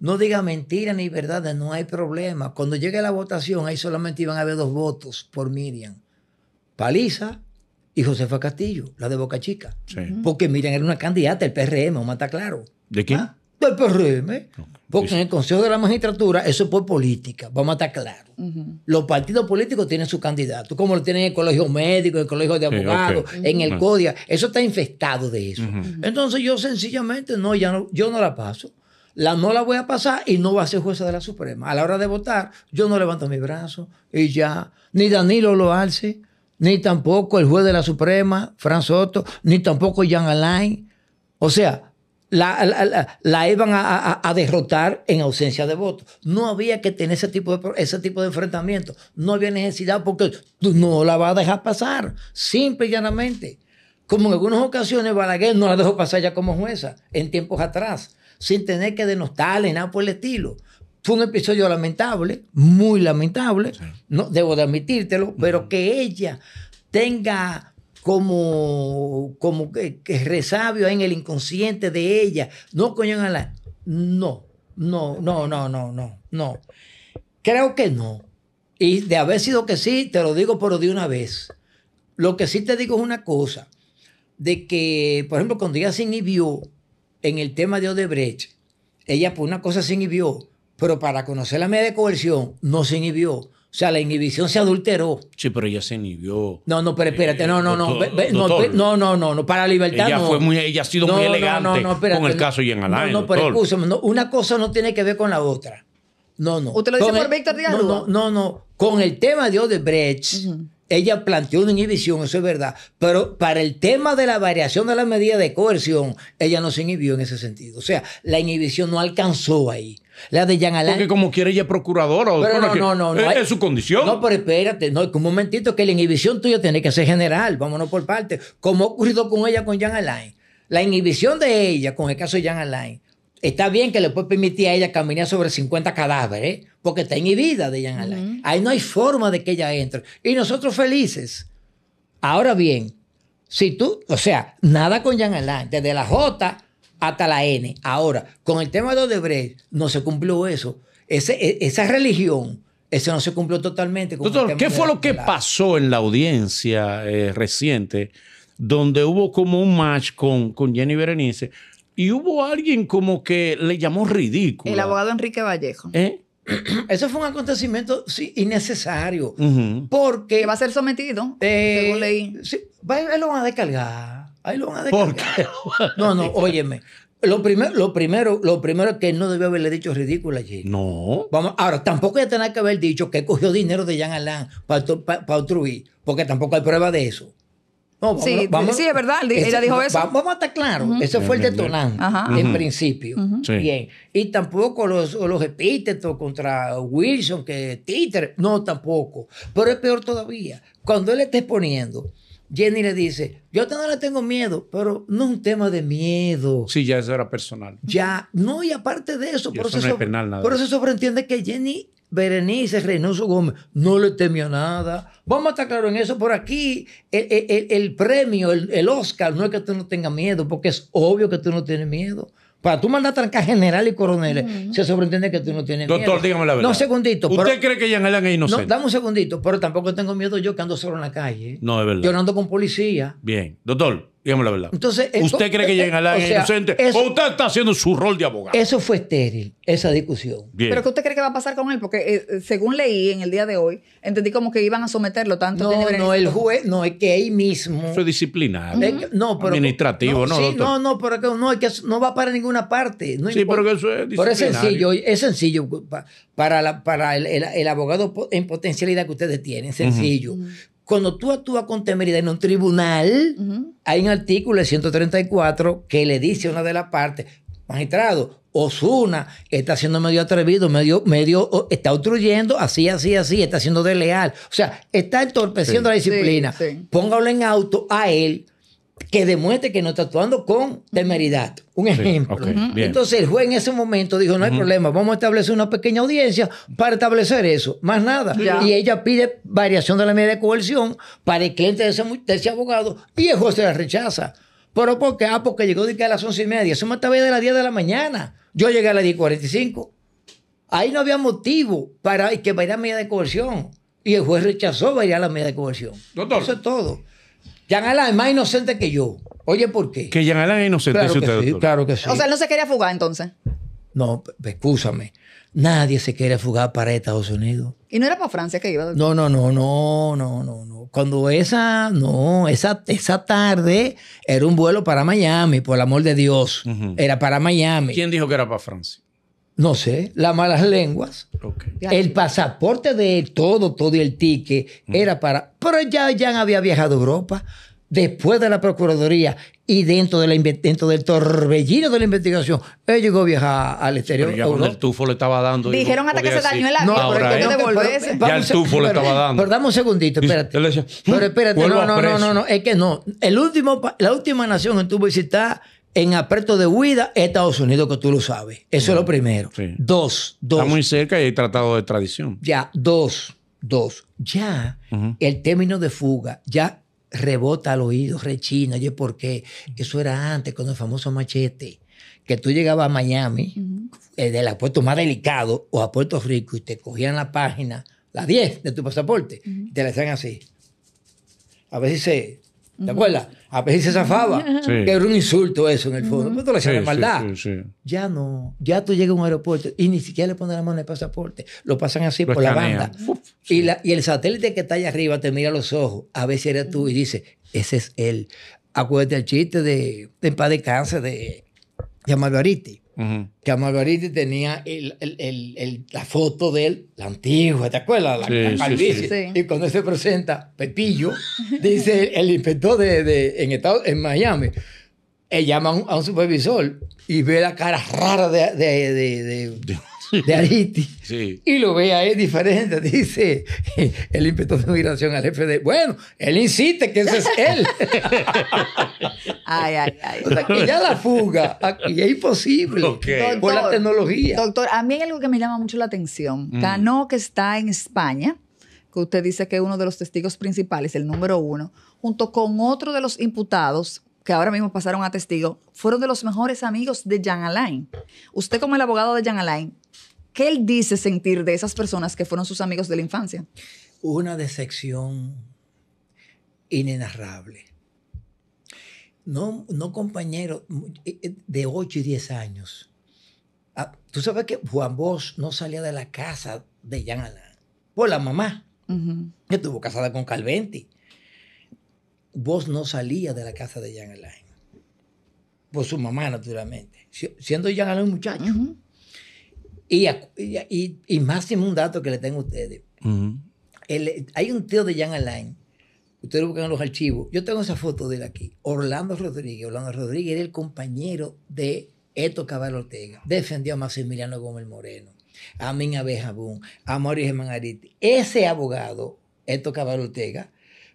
No diga mentiras ni verdades, no hay problema. Cuando llegue la votación, ahí solamente iban a haber dos votos por Miriam. Paliza y Josefa Castillo, la de Boca Chica. Porque Miriam era una candidata del PRM, vamos a estar claro. ¿De qué? Ah, del PRM. Porque en el Consejo de la Magistratura eso es por política, vamos a estar claros. Los partidos políticos tienen su candidato, como lo tienen en el Colegio Médico, el Colegio de Abogados, en el CODIA. Eso está infectado de eso. Entonces yo sencillamente no, ya no, yo no la paso la, no la voy a pasar y no va a ser jueza de la Suprema. A la hora de votar, yo no levanto mi brazo y ya. Ni Danilo lo alce, ni tampoco el juez de la Suprema, Franz Soto, ni tampoco Jean Alain. O sea, la, iban a, derrotar en ausencia de voto. No había que tener ese tipo, de, ese tipo de enfrentamiento. No había necesidad porque tú no la va a dejar pasar, simple y llanamente. Como en algunas ocasiones Balaguer no la dejó pasar ya como jueza en tiempos atrás sin tener que denostarle, nada por el estilo. Fue un episodio lamentable, muy lamentable, no debo de admitírtelo, pero que ella tenga como, como que, resabio en el inconsciente de ella, no coño en la... No, no, no, no, no, no, no. Creo que no. Y de haber sido que sí, te lo digo, pero de una vez. Lo que sí te digo es una cosa, de que, por ejemplo, cuando ella se inhibió, en el tema de Odebrecht, ella por pues, una cosa se inhibió, pero para conocer la medida de coerción no se inhibió. O sea, la inhibición se adulteró. Sí, pero ella se inhibió. No, no, pero espérate, no, no, no, eh, no, no, no, no, para libertad ella Fue muy, ella ha sido muy elegante con el caso y en Alain, No, no, pero escúchame, una cosa no tiene que ver con la otra. No, no. ¿Usted lo dice por Víctor Díaz No, no, no, con el tema de Odebrecht, ella planteó una inhibición, eso es verdad, pero para el tema de la variación de la medida de coerción, ella no se inhibió en ese sentido. O sea, la inhibición no alcanzó ahí. La de Jean Alain. Porque como quiere ella es procuradora. no, no, no, Es, su condición. No, pero espérate, no, un momentito que la inhibición tuya tiene que ser general, vámonos por parte. Como ha ocurrido con ella con Jean Alain. La inhibición de ella con el caso de Jean Alain Está bien que le puede permitir a ella caminar sobre 50 cadáveres, ¿eh? porque está inhibida de Jean Alain. Ahí no hay forma de que ella entre. Y nosotros felices. Ahora bien, si tú, o sea, nada con Jean Alain, desde la J hasta la N. Ahora, con el tema de Odebrecht, no se cumplió eso. E, esa religión, eso no se cumplió totalmente. Doctor, ¿qué fue lo que pasó en la audiencia eh, reciente? donde hubo como un match con, con Jenny Berenice, y hubo alguien como que le llamó ridículo. El abogado Enrique Vallejo. ¿Eh? Eso fue un acontecimiento innecesario. Porque. va a ser sometido, eh, según leí. Sí, ahí lo van a descargar. Ahí lo van a descargar. No, no, óyeme. Lo primero, lo primero, lo primero es que no debió haberle dicho ridículo allí. No. Vamos, ahora, tampoco ya tener que haber dicho que cogió dinero de Jean Alain para, otro y porque tampoco hay prueba de eso sí, es verdad, ella dijo eso. Vamos, a estar claros, ese fue el detonante en principio. Bien, y tampoco los, los epítetos contra Wilson, que títer, no tampoco. Pero es peor todavía, cuando él está exponiendo, Jenny le dice, yo no tengo miedo, pero no es un tema de miedo. Sí, ya eso era personal. Ya, no, y aparte de eso, por eso, eso, Por eso sobreentiende que Jenny Berenice Reynoso Gómez no le temió nada. Vamos a estar claros en eso. Por aquí, el, premio, el, Oscar, no es que tú no tengas miedo, porque es obvio que tú no tienes miedo. Para tú mandar trancar general y coroneles, se sobreentiende que tú no tienes miedo. Doctor, dígame la verdad. No, segundito. ¿Usted cree que Jean es inocente? No, dame un segundito, pero tampoco tengo miedo yo que ando solo en la calle. ¿eh? No, es verdad. Yo ando con policía. Bien. Doctor. Dígame la verdad. Entonces, ¿Usted cree que eh, eh, llega al inocente? ¿O usted está haciendo su rol de abogado? Eso fue estéril, esa discusión. ¿Pero qué usted cree que va a pasar con él? Porque eh, según leí en el día de hoy, entendí como que iban a someterlo tanto. No, no, el juez, no, es que ahí mismo. Eso es disciplinario. no, pero, administrativo, ¿no? No, no, no, pero no, es que no va para ninguna parte. sí, pero eso es disciplinario. Pero es sencillo, es sencillo para, para el, abogado en potencialidad que ustedes tienen, sencillo. Cuando tú actúas con temeridad en un tribunal, hay un artículo, 134, que le dice a una de las partes, magistrado, Osuna está siendo medio atrevido, medio, medio, está obstruyendo, así, así, así, está siendo desleal. O sea, está entorpeciendo la disciplina. Póngalo en auto a él que demuestre que no está actuando con temeridad. Un ejemplo. Entonces el juez en ese momento dijo, no hay problema, vamos a establecer una pequeña audiencia para establecer eso, más nada. Y ella pide variación de la medida de coerción para que entre ese, abogado y el juez se la rechaza. ¿Pero por qué? Ah, porque llegó a las once y media. Eso me estaba de las 10 de la mañana. Yo llegué a las 10.45. Ahí no había motivo para que vaya medida de coerción. Y el juez rechazó variar la medida de coerción. Eso es todo. Jean es más inocente que yo. Oye, ¿por qué? Que Jean es inocente, claro que sí, Claro que sí. O sea, no se quería fugar entonces. No, escúchame. Nadie se quería fugar para Estados Unidos. ¿Y no era para Francia que iba? No, no, no, no, no, no, no. Cuando esa, no, esa, esa tarde era un vuelo para Miami, por el amor de Dios. Era para Miami. ¿Quién dijo que era para Francia? no sé, las malas lenguas. El pasaporte de todo, todo, todo el ticket mm. era para... Pero ya, ya había viajado a Europa después de la Procuraduría y dentro, de la, dentro del torbellino de la investigación, él llegó a viajar al exterior. Pero ya el tufo le estaba dando. Dijeron hasta que se dañó el avión, no, pero que no Ya el tufo le estaba dando. Pero dame un segundito, espérate. Pero hmm, espérate, no, no, no, no, es que no. El último, la última nación que tú visitar en aprieto de huida Estados Unidos, que tú lo sabes. Eso es lo primero. Dos, dos. Está muy cerca y hay tratado de tradición. Ya, dos, dos. Ya el término de fuga, ya rebota al oído, rechina. Oye, ¿por qué? Eso era antes con el famoso machete. Que tú llegabas a Miami, el eh, del más delicado, o a Puerto Rico, y te cogían la página, la 10 de tu pasaporte, y te la hacían así. A veces se ¿Te acuerdas? A veces se zafaba. Que era un insulto eso en el fondo. Pero tú le maldad. ya no. Ya tú llegas a un aeropuerto y ni siquiera le pones la mano en el pasaporte. Lo pasan así por la banda. y, la, y el satélite que está allá arriba te mira los ojos. A veces eres tú y dice, ese es él. Acuérdate al chiste de, de en paz de cáncer de, llamado Ariti. Que a Margarita tenía la foto de él, la antigua, ¿te acuerdas? La, Y cuando se presenta Pepillo, dice el inspector de, en, en Miami, él eh, llama a un, supervisor y ve la cara rara de de Ariti y lo ve ahí diferente, dice, el ímpetu de migración al FD. bueno, él insiste que ese es él. ay, ay, ay. ya la fuga Y es imposible por la tecnología. Doctor, a mí hay algo que me llama mucho la atención. ganó mm. Cano, que está en España, que usted dice que es uno de los testigos principales, el número uno, junto con otro de los imputados, ahora mismo pasaron a testigo, fueron de los mejores amigos de Jan Alain. Usted como el abogado de Jan Alain, ¿qué él dice sentir de esas personas que fueron sus amigos de la infancia? Una decepción inenarrable. No, no compañero eh, eh, de 8 y 10 años. Ah, tú sabes que Juan Bosch no salía de la casa de Jan Alain por la mamá, que estuvo casada con Calventi vos no salía de la casa de Jan Alain. Por su mamá, naturalmente. Siendo Jan Alain un muchacho. y, más y, máximo un dato que le tengo a ustedes. hay un tío de Jan Alain. Ustedes buscan en los archivos. Yo tengo esa foto de él aquí. Orlando Rodríguez. Orlando Rodríguez era el compañero de Eto Cabal Ortega. Defendió a Maximiliano Gómez Moreno, a Min amor a Mauricio Mangariti. Ese abogado, Eto Cabal Ortega,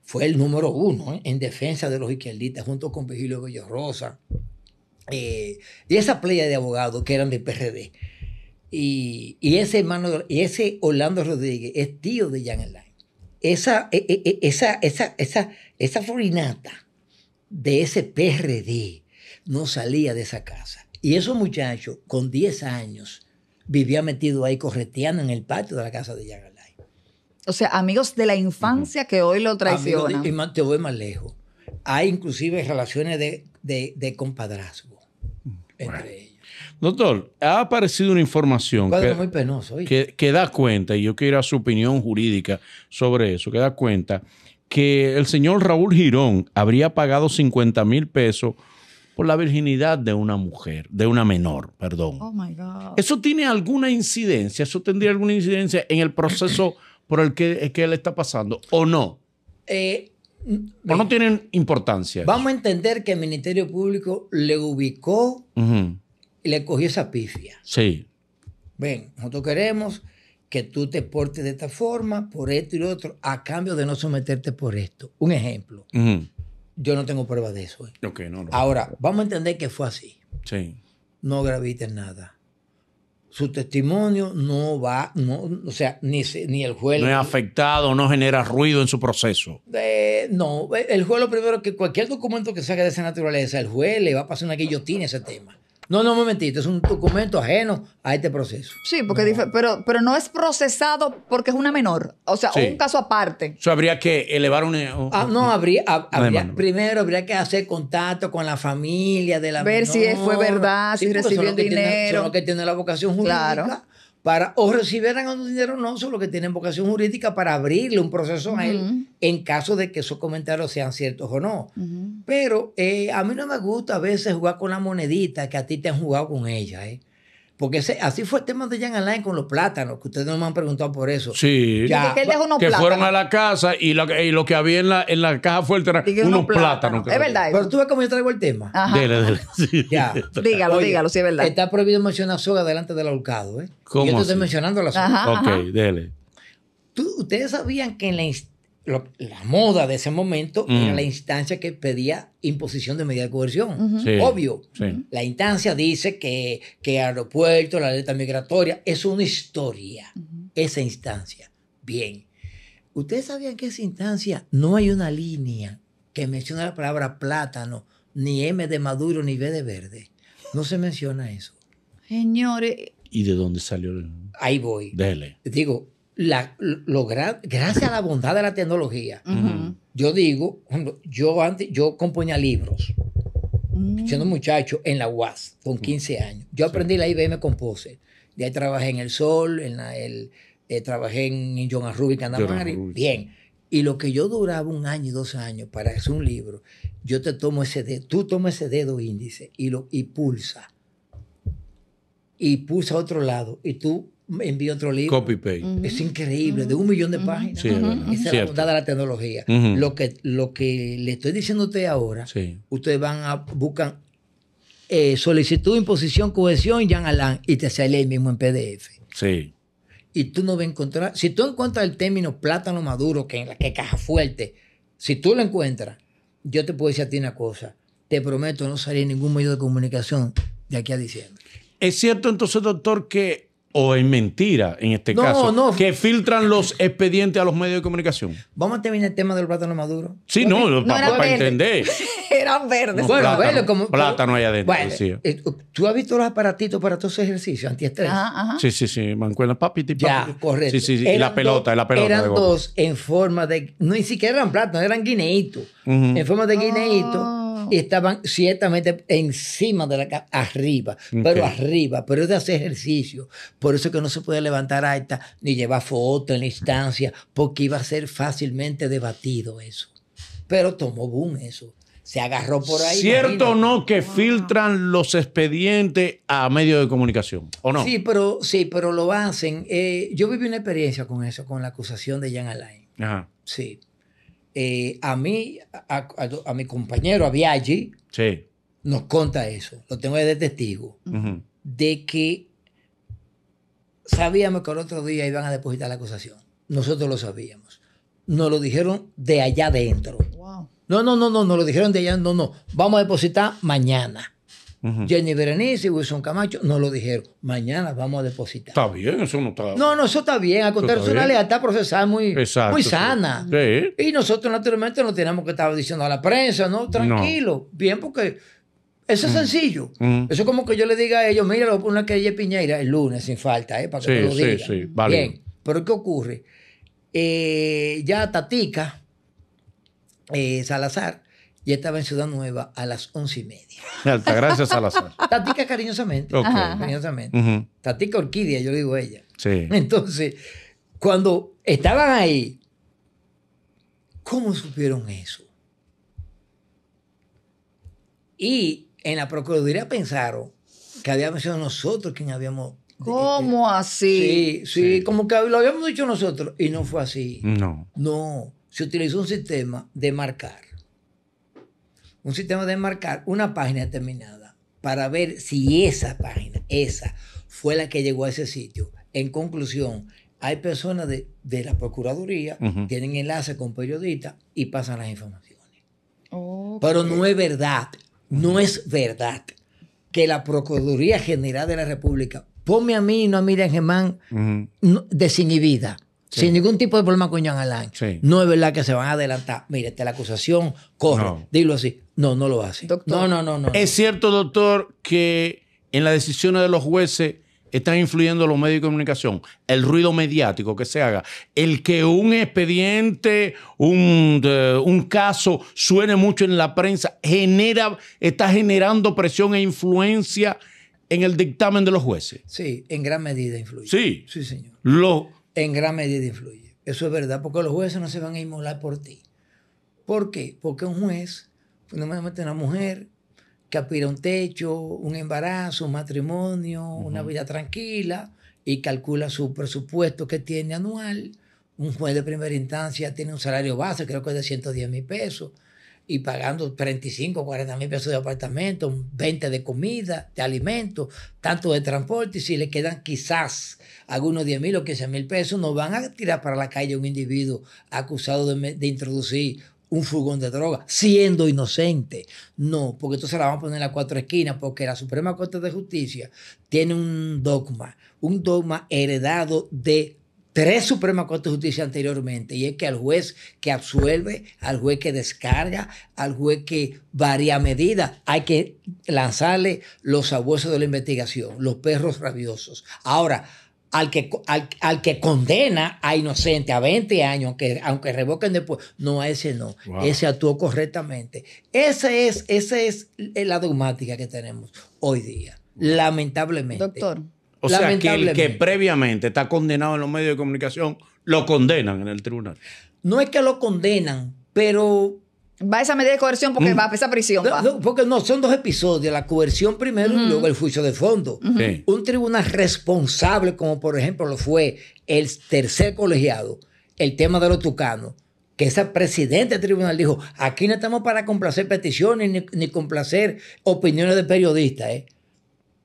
fue el número uno ¿eh? en defensa de los izquierdistas, junto con Virgilio Bello Rosa, eh, y esa playa de abogados que eran del PRD. Y, ese hermano, y ese Orlando Rodríguez es tío de Jan Alain. E, e, e, esa, esa, esa, esa, forinata de ese PRD no salía de esa casa. Y esos muchachos, con 10 años, vivía metido ahí correteando en el patio de la casa de Jan o sea, amigos de la infancia que hoy lo traicionan. y te voy más lejos. Hay inclusive relaciones de, compadrazgo mm. entre ellos. Doctor, ha aparecido una información que, que, da cuenta, y yo quiero su opinión jurídica sobre eso, que da cuenta que el señor Raúl Girón habría pagado 50 mil pesos por la virginidad de una mujer, de una menor, perdón. Oh my God. ¿Eso tiene alguna incidencia? ¿Eso tendría alguna incidencia en el proceso por el que, eh, que le está pasando o no? Eh, ¿O no eh, tienen importancia? Vamos a entender que el Ministerio Público le ubicó y le cogió esa pifia. Sí. Ven, nosotros queremos que tú te portes de esta forma, por esto y lo otro, a cambio de no someterte por esto. Un ejemplo. Yo no tengo pruebas de eso. Okay, no, no, Ahora, vamos a entender que fue así. Sí. No graviten nada su testimonio no va, no, o sea, ni, ni el juez. No es afectado, no genera ruido en su proceso. Eh, no, el juez lo primero que cualquier documento que saque de esa naturaleza, el juez le va a pasar una guillotina ese tema. No, no me es un documento ajeno a este proceso. Sí, porque Pero, pero no es procesado porque es una menor, o sea, un caso aparte. Eso habría que elevar un... Ah, no, habría, primero habría que hacer contacto con la familia de la menor. Ver si fue verdad, si recibió el dinero. que tiene la vocación jurídica. Claro para o recibieran un dinero no, solo que tienen vocación jurídica para abrirle un proceso a él en caso de que esos comentarios sean ciertos o no. Pero eh, a mí no me gusta a veces jugar con la monedita que a ti te han jugado con ella. ¿eh? Porque así fue el tema de Jan Alain con los plátanos, que ustedes no me han preguntado por eso. Sí, ya, que, fueron a la casa y, lo que había en la, en la caja fuerte eran unos, plátanos. es verdad. Pero tú ves cómo yo traigo el tema. Ajá. Dele, Ya. Dígalo, dígalo, sí es verdad. Está prohibido mencionar soga delante del ahorcado. ¿eh? ¿Cómo y yo te estoy mencionando la soga. Ajá, ok, dele. ¿Tú, ustedes sabían que en la historia la moda de ese momento era mm. la instancia que pedía imposición de medida de coerción. Obvio. La instancia dice que, que aeropuerto, la letra migratoria, es una historia. Esa instancia. Bien. ¿Ustedes sabían que esa instancia no hay una línea que menciona la palabra plátano, ni M de maduro, ni B de verde? No se menciona eso. Señores. ¿Y de dónde salió? El... Ahí voy. Dele. Digo, la, gracias a la bondad de la tecnología, yo digo, yo antes, yo componía libros, siendo mm. muchacho en la UAS, con 15 años. Yo aprendí la IBM Compose. De ahí trabajé en El Sol, en el, eh, trabajé en John Arrubi, Candamari. Bien. Y lo que yo duraba un año y dos años para hacer un libro, yo te tomo ese dedo, tú tomas ese dedo índice y, lo, y pulsa. Y pulsa a otro lado. Y tú envió otro libro. Es increíble, de un millón de páginas. Sí, Esa es la bondad de la tecnología. lo, que, lo que le estoy diciendo a usted ahora, ustedes van a buscan eh, solicitud, imposición, cohesión, jean Alain, y te sale el mismo en PDF. Sí. Y tú no vas a encontrar. Si tú encuentras el término plátano maduro, que en la que caja fuerte, si tú lo encuentras, yo te puedo decir a ti una cosa. Te prometo no salir ningún medio de comunicación de aquí a diciembre. Es cierto entonces, doctor, que o es mentira, en este caso, que filtran los expedientes a los medios de comunicación. Vamos a terminar el tema del plátano maduro. Sí, no, para, entender. Eran verdes. bueno, plátano, como, plátano allá adentro. Bueno, eh, ¿Tú has visto los aparatitos para todos esos ejercicios antiestrés? Ajá, Sí, sí, sí, mancuerna, papi, papi. Ya, correcto. Sí, sí, sí. y la pelota, la pelota. Eran dos en forma de, no ni siquiera eran plátanos, eran guineitos. En forma de ah. guineitos y estaban ciertamente encima de la arriba, pero arriba. Pero es de hacer ejercicio. Por eso que no se puede levantar alta ni llevar foto en la instancia, porque iba a ser fácilmente debatido eso. Pero tomó boom eso. Se agarró por ahí. ¿Cierto o no que filtran los expedientes a medios de comunicación? ¿O no? Sí, pero, sí, pero lo hacen. Eh, yo viví una experiencia con eso, con la acusación de Jan Alain. Sí. Eh, a mí, a, mi compañero, a allí, nos conta eso, lo tengo de testigo, de que sabíamos que el otro día iban a depositar la acusación. Nosotros lo sabíamos. Nos lo dijeron de allá adentro. no No, no, no, no, nos lo dijeron de allá, no, no. Vamos a depositar mañana. Jenny Berenice y Wilson Camacho no lo dijeron. Mañana vamos a depositar. Está bien, eso no está. No, no, eso está bien. A es una lealtad procesal muy, muy sana. Y nosotros, naturalmente, no tenemos que estar diciendo a la prensa, ¿no? Tranquilo. Bien, porque eso es mm. sencillo. Mm. Eso es como que yo le diga a ellos, mira, lo una que ella Piñeira el lunes sin falta, ¿eh? Para que lo diga. Sí, sí, vale. Bien. Pero ¿qué ocurre? Eh, ya Tatica eh, Salazar y estaba en Ciudad Nueva a las once y media. Gracias las Salazar. Tatica cariñosamente. cariñosamente. Tatica Orquídea, yo le digo a ella. Sí. Entonces, cuando estaban ahí, ¿cómo supieron eso? Y en la Procuraduría pensaron que habíamos sido nosotros quienes habíamos... ¿Cómo así? sí, sí, como que lo habíamos dicho nosotros y no fue así. No. No, se utilizó un sistema de marcar un sistema de marcar una página determinada para ver si esa página, esa, fue la que llegó a ese sitio. En conclusión, hay personas de, la Procuraduría, que tienen enlace con periodistas y pasan las informaciones. Pero no es verdad, no es verdad que la Procuraduría General de la República pone a mí y no a Miriam Germán desinhibida. Sin ningún tipo de problema con Jean Alain. No es verdad que se van a adelantar. Mire, la acusación, corre, dilo así. No, no lo hace. No, no, no, no. Es cierto, doctor, que en las decisiones de los jueces están influyendo los medios de comunicación, el ruido mediático que se haga, el que un expediente, eh, un, caso suene mucho en la prensa, genera, está generando presión e influencia en el dictamen de los jueces. Sí, en gran medida influye. Sí. Sí, señor. Lo... En gran medida influye. Eso es verdad, porque los jueces no se van a inmolar por ti. ¿Por qué? Porque un juez fundamentalmente pues, una mujer que aspira a un techo, un embarazo, un matrimonio, una vida tranquila y calcula su presupuesto que tiene anual. Un juez de primera instancia tiene un salario base, creo que es de 110 mil pesos, y pagando 35, 40 mil pesos de apartamento, 20 de comida, de alimentos, tanto de transporte, y si le quedan quizás algunos 10 mil o 15 mil pesos, no van a tirar para la calle un individuo acusado de, de introducir un furgón de droga, siendo inocente. No, porque entonces la vamos a poner en las cuatro esquinas, porque la Suprema Corte de Justicia tiene un dogma, un dogma heredado de tres Suprema Corte de Justicia anteriormente, y es que al juez que absuelve, al juez que descarga, al juez que varía medida, hay que lanzarle los abuesos de la investigación, los perros rabiosos. Ahora, al que, al, que condena a inocente a 20 años, aunque, aunque revoquen después. No, a ese no. Ese actuó correctamente. Esa es, es la dogmática que tenemos hoy día, lamentablemente. Doctor. O sea, que el que previamente está condenado en los medios de comunicación, lo condenan en el tribunal. No es que lo condenan, pero Va esa medida de coerción porque mm. va a esa prisión. porque no, son dos episodios, la coerción primero y luego el juicio de fondo. Un tribunal responsable, como por ejemplo lo fue el tercer colegiado, el tema de los tucanos, que esa presidente del tribunal dijo, aquí no estamos para complacer peticiones ni, complacer opiniones de periodistas. ¿eh?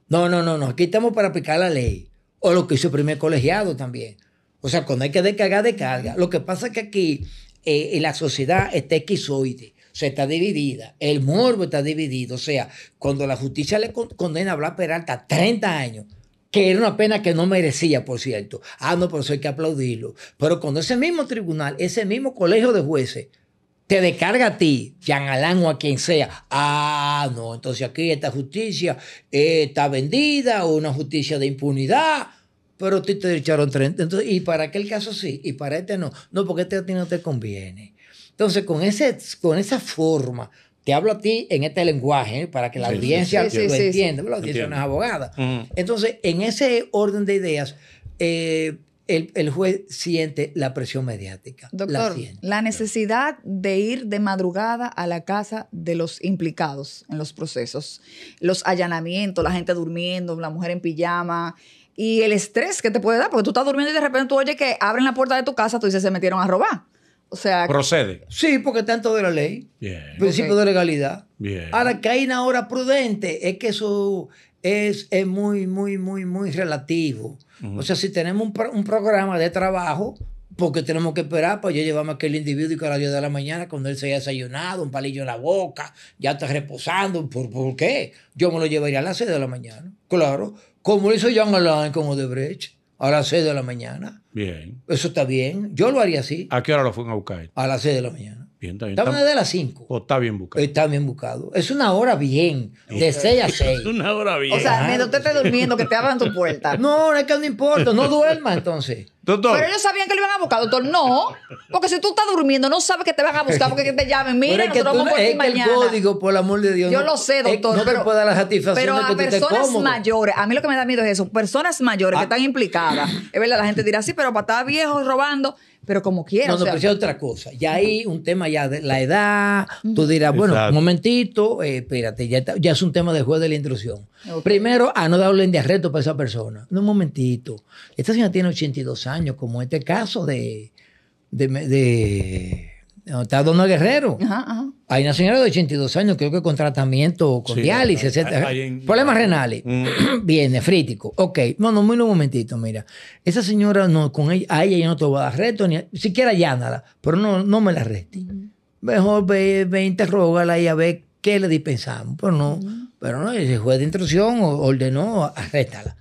No, no, no, no, aquí estamos para aplicar la ley. O lo que hizo el primer colegiado también. O sea, cuando hay que descargar, descarga. Lo que pasa es que aquí eh, la sociedad está esquizoide, se está dividida, el morbo está dividido, o sea, cuando la justicia le condena a Blas Peralta 30 años, que era una pena que no merecía, por cierto. Ah, no, por eso hay que aplaudirlo. Pero cuando ese mismo tribunal, ese mismo colegio de jueces, te descarga a ti, Jean o a quien sea, ah, no, entonces aquí esta justicia eh, está vendida, o una justicia de impunidad, pero te, te echaron 30. y para aquel caso sí, y para este no. No, porque este ti no te conviene. Entonces, con, ese, con esa forma, te hablo a ti en este lenguaje, ¿eh? para que la audiencia lo entienda, la audiencia no es abogada. Entonces, en ese orden de ideas, eh, el, juez siente la presión mediática. Doctor, la, necesidad de ir de madrugada a la casa de los implicados en los procesos, los allanamientos, la gente durmiendo, la mujer en pijama, y el estrés que te puede dar, porque tú estás durmiendo y de repente tú oyes que abren la puerta de tu casa, tú dices, se metieron a robar. O sea, procede. Sí, porque está tanto de la ley, principio de legalidad. Bien. Ahora que hay una hora prudente, es que eso es, es muy, muy, muy, muy relativo. O sea, si tenemos un, programa de trabajo, porque tenemos que esperar Pues yo llevamos a aquel individuo a las 10 de la mañana, cuando él se haya desayunado, un palillo en la boca, ya está reposando, ¿por, por qué? Yo me lo llevaría a las 6 de la mañana, claro, como lo hizo John Alain con Odebrecht, a las 6 de la mañana. Bien. Eso está bien. Yo lo haría así. ¿A qué hora lo fue en buscar? A las 6 de la mañana está bien. de de las 5. O está bien buscado. Está bien buscado. Es una hora bien, de 6 a 6. Es una hora bien. O sea, mientras usted esté durmiendo, que te abran tu puerta. No, es que no importa, no duermas, entonces. Pero ellos sabían que lo iban a buscar, doctor. No, porque si tú estás durmiendo, no sabes que te van a buscar porque te llamen. Mira, que nosotros vamos por ti mañana. el código, por el amor de Dios. Yo lo sé, doctor. no te pero, puede dar la satisfacción pero de que a personas mayores, a mí lo que me da miedo es eso. Personas mayores que ah. están implicadas. Es verdad, la gente dirá, sí, pero para estar viejos robando pero como quieras. No, no, pero otra cosa. Ya hay un tema ya de la edad. Tú dirás, bueno, un momentito, eh, espérate, ya, ya, es un tema de juez de la intrusión. Primero, a no darle de para esa persona. un momentito. Esta señora tiene 82 años, como este caso de, de está Dona Guerrero. Ajá, Hay una señora de 82 años, creo que con tratamiento, con diálisis, Problemas renales. Mm. viene Bien, nefrítico. Ok. No, no, mire un momentito, mira. Esa señora, no, con ella, a ella yo no te voy a dar reto, ni siquiera llánala, pero no, no me la reste. Mm. Mejor ve, ve, interrógala y a ver qué le dispensamos. Pero no, mm. pero no, el juez de instrucción ordenó, arréstala.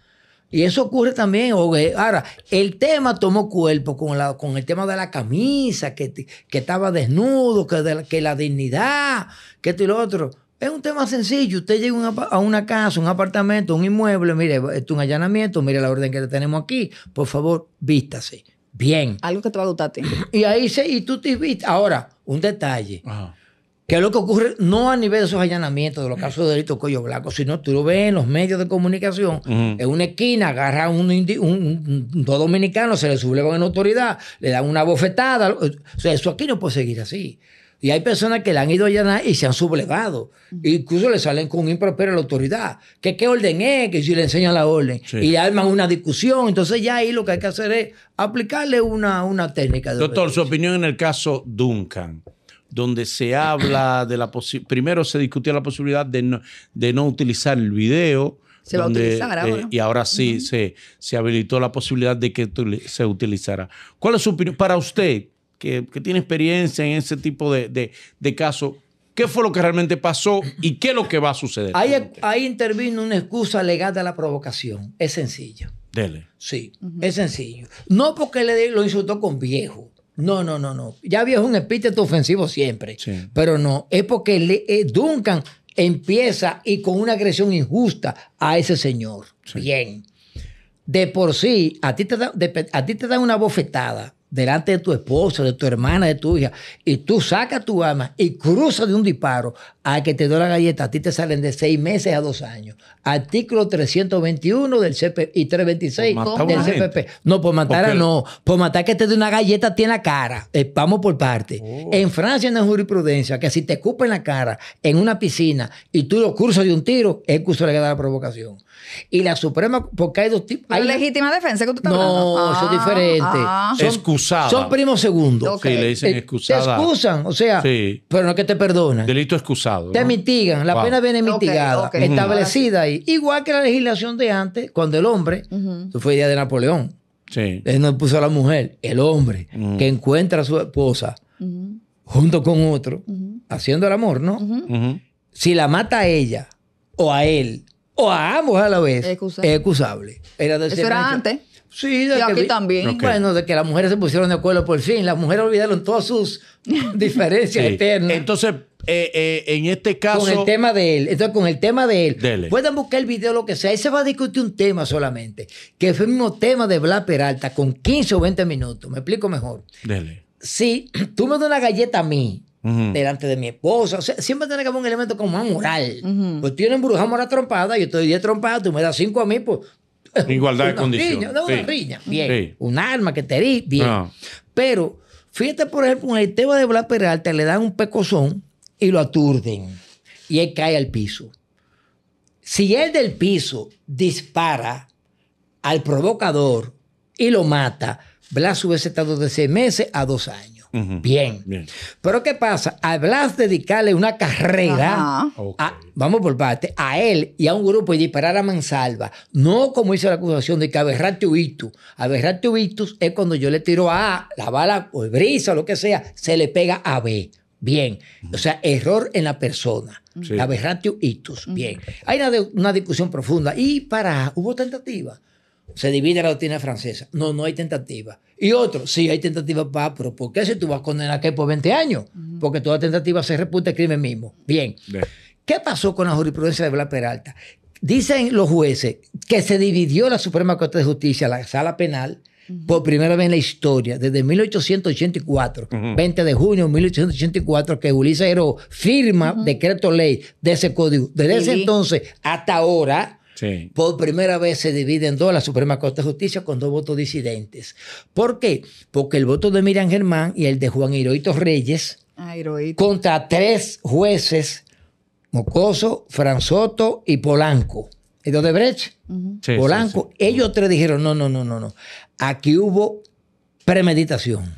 Y eso ocurre también. Ahora, el tema tomó cuerpo con, la, con el tema de la camisa, que, que estaba desnudo, que, la dignidad, que esto y lo otro. Es un tema sencillo. Usted llega a una casa, un apartamento, un inmueble, mire, esto es un allanamiento, mire la orden que tenemos aquí. Por favor, vístase. Bien. Algo que te va a gustar Y ahí sí, y tú te viste. Ahora, un detalle. Ajá que es lo que ocurre no a nivel de esos allanamientos, de los casos de delito cuello blanco, sino tú lo ves en los medios de comunicación, en una esquina, agarra un, un, dos dominicanos, se le sublevan en autoridad, le dan una bofetada. O sea, eso aquí no puede seguir así. Y hay personas que le han ido a allanar y se han sublevado. Incluso le salen con un impropio a la autoridad. que qué orden es? Que si le enseñan la orden. Y arman una discusión. Entonces ya ahí lo que hay que hacer es aplicarle una, una técnica. De Doctor, su opinión en el caso Duncan donde se habla de la posibilidad, primero se discutía la posibilidad de no, utilizar el video. Se va a utilizar ahora. Eh, y ahora sí se, se habilitó la posibilidad de que se utilizara. ¿Cuál es su opinión? Para usted, que, tiene experiencia en ese tipo de, casos, ¿qué fue lo que realmente pasó y qué es lo que va a suceder? Ahí, intervino una excusa legada de la provocación. Es sencillo. Dele. Sí, es sencillo. No porque le lo insultó con viejo. No, no, no, no. Ya había un epíteto ofensivo siempre. Pero no, es porque eh, Duncan empieza y con una agresión injusta a ese señor. Bien. De por sí, a ti te, da, a ti te una bofetada delante de tu esposo, de tu hermana, de tu hija, y tú sacas tu arma y cruzas de un disparo a que te doy la galleta, a ti te salen de seis meses a dos años. Artículo 321 del CPP y 326 del CPP. No, por matar a no, por matar que te dé una galleta tiene la cara. Eh, vamos por parte. Oh. En Francia no es jurisprudencia que si te escupen la cara en una piscina y tú lo cruzas de un tiro, es curso le de la provocación. Y la Suprema, porque hay dos tipos. Hay legítima defensa que tú estás no, hablando. No, ah, ah. son diferentes. son, Son primos segundos. le dicen eh, excusada. Te excusan, o sea, pero no es que te perdonen. Delito excusado. Te mitigan, la pena viene mitigada, establecida ahí. Igual que la legislación de antes, cuando el hombre, eso fue día de Napoleón. Sí. Él no puso a la mujer, el hombre, que encuentra a su esposa junto con otro, haciendo el amor, ¿no? Si la mata a ella o a él, o a ambos a la vez excusable. excusable. Era Eso era antes. Sí, de y aquí también. Bueno, de que las mujeres se pusieron de acuerdo por fin. Las mujeres olvidaron todas sus diferencias eternas. Entonces, eh, eh, en este caso. Con el tema de él. Entonces, con el tema de él. Puedan buscar el video, lo que sea. Ahí se va a discutir un tema solamente. Que fue el mismo tema de Bla Peralta, con 15 o 20 minutos. Me explico mejor. Dele. Si tú me das una galleta a mí delante de mi esposa. siempre tiene que haber un elemento como más moral. Pues tienen brujamos la trompada, yo estoy diez 10 trompadas, tú me das 5 a mí, pues. Igualdad de condiciones. una riña, bien. Un arma que te di, bien. Pero fíjate, por ejemplo, en el tema de Blas Peralta le dan un pecozón y lo aturden. Y él cae al piso. Si él del piso dispara al provocador y lo mata, Blas hubiese estado de seis meses a dos años. Bien. Pero ¿qué pasa? Al Blas dedicarle una carrera, ah, vamos por parte, a él y a un grupo y disparar a Mansalva, no como hizo la acusación de que aberrante ubitus. Aberrante ubitus es cuando yo le tiro a la bala o brisa o lo que sea, se le pega a B. Bien. O sea, error en la persona. Sí. Aberrante itus. Bien. Hay una, una, discusión profunda. Y para, hubo tentativa se divide la doctrina francesa. No, no hay tentativa. Y otro, sí, hay tentativa para, pero ¿por qué si tú vas a condenar que por 20 años? Porque toda tentativa se reputa el crimen mismo. Bien. ¿Qué pasó con la jurisprudencia de Blas Peralta? Dicen los jueces que se dividió la Suprema Corte de Justicia, la sala penal, por primera vez en la historia, desde 1884, 20 de junio de 1884, que Ulises Heró firma decreto ley de ese código. Desde ese entonces hasta ahora, por primera vez se divide en dos la Suprema Corte de Justicia con dos votos disidentes. ¿Por qué? Porque el voto de Miriam Germán y el de Juan Hiroito Reyes ah, contra tres jueces, Mocoso, Franzoto y Polanco. ¿Y de Brecht? Polanco. ellos tres dijeron, no, no, no, no, no. Aquí hubo premeditación.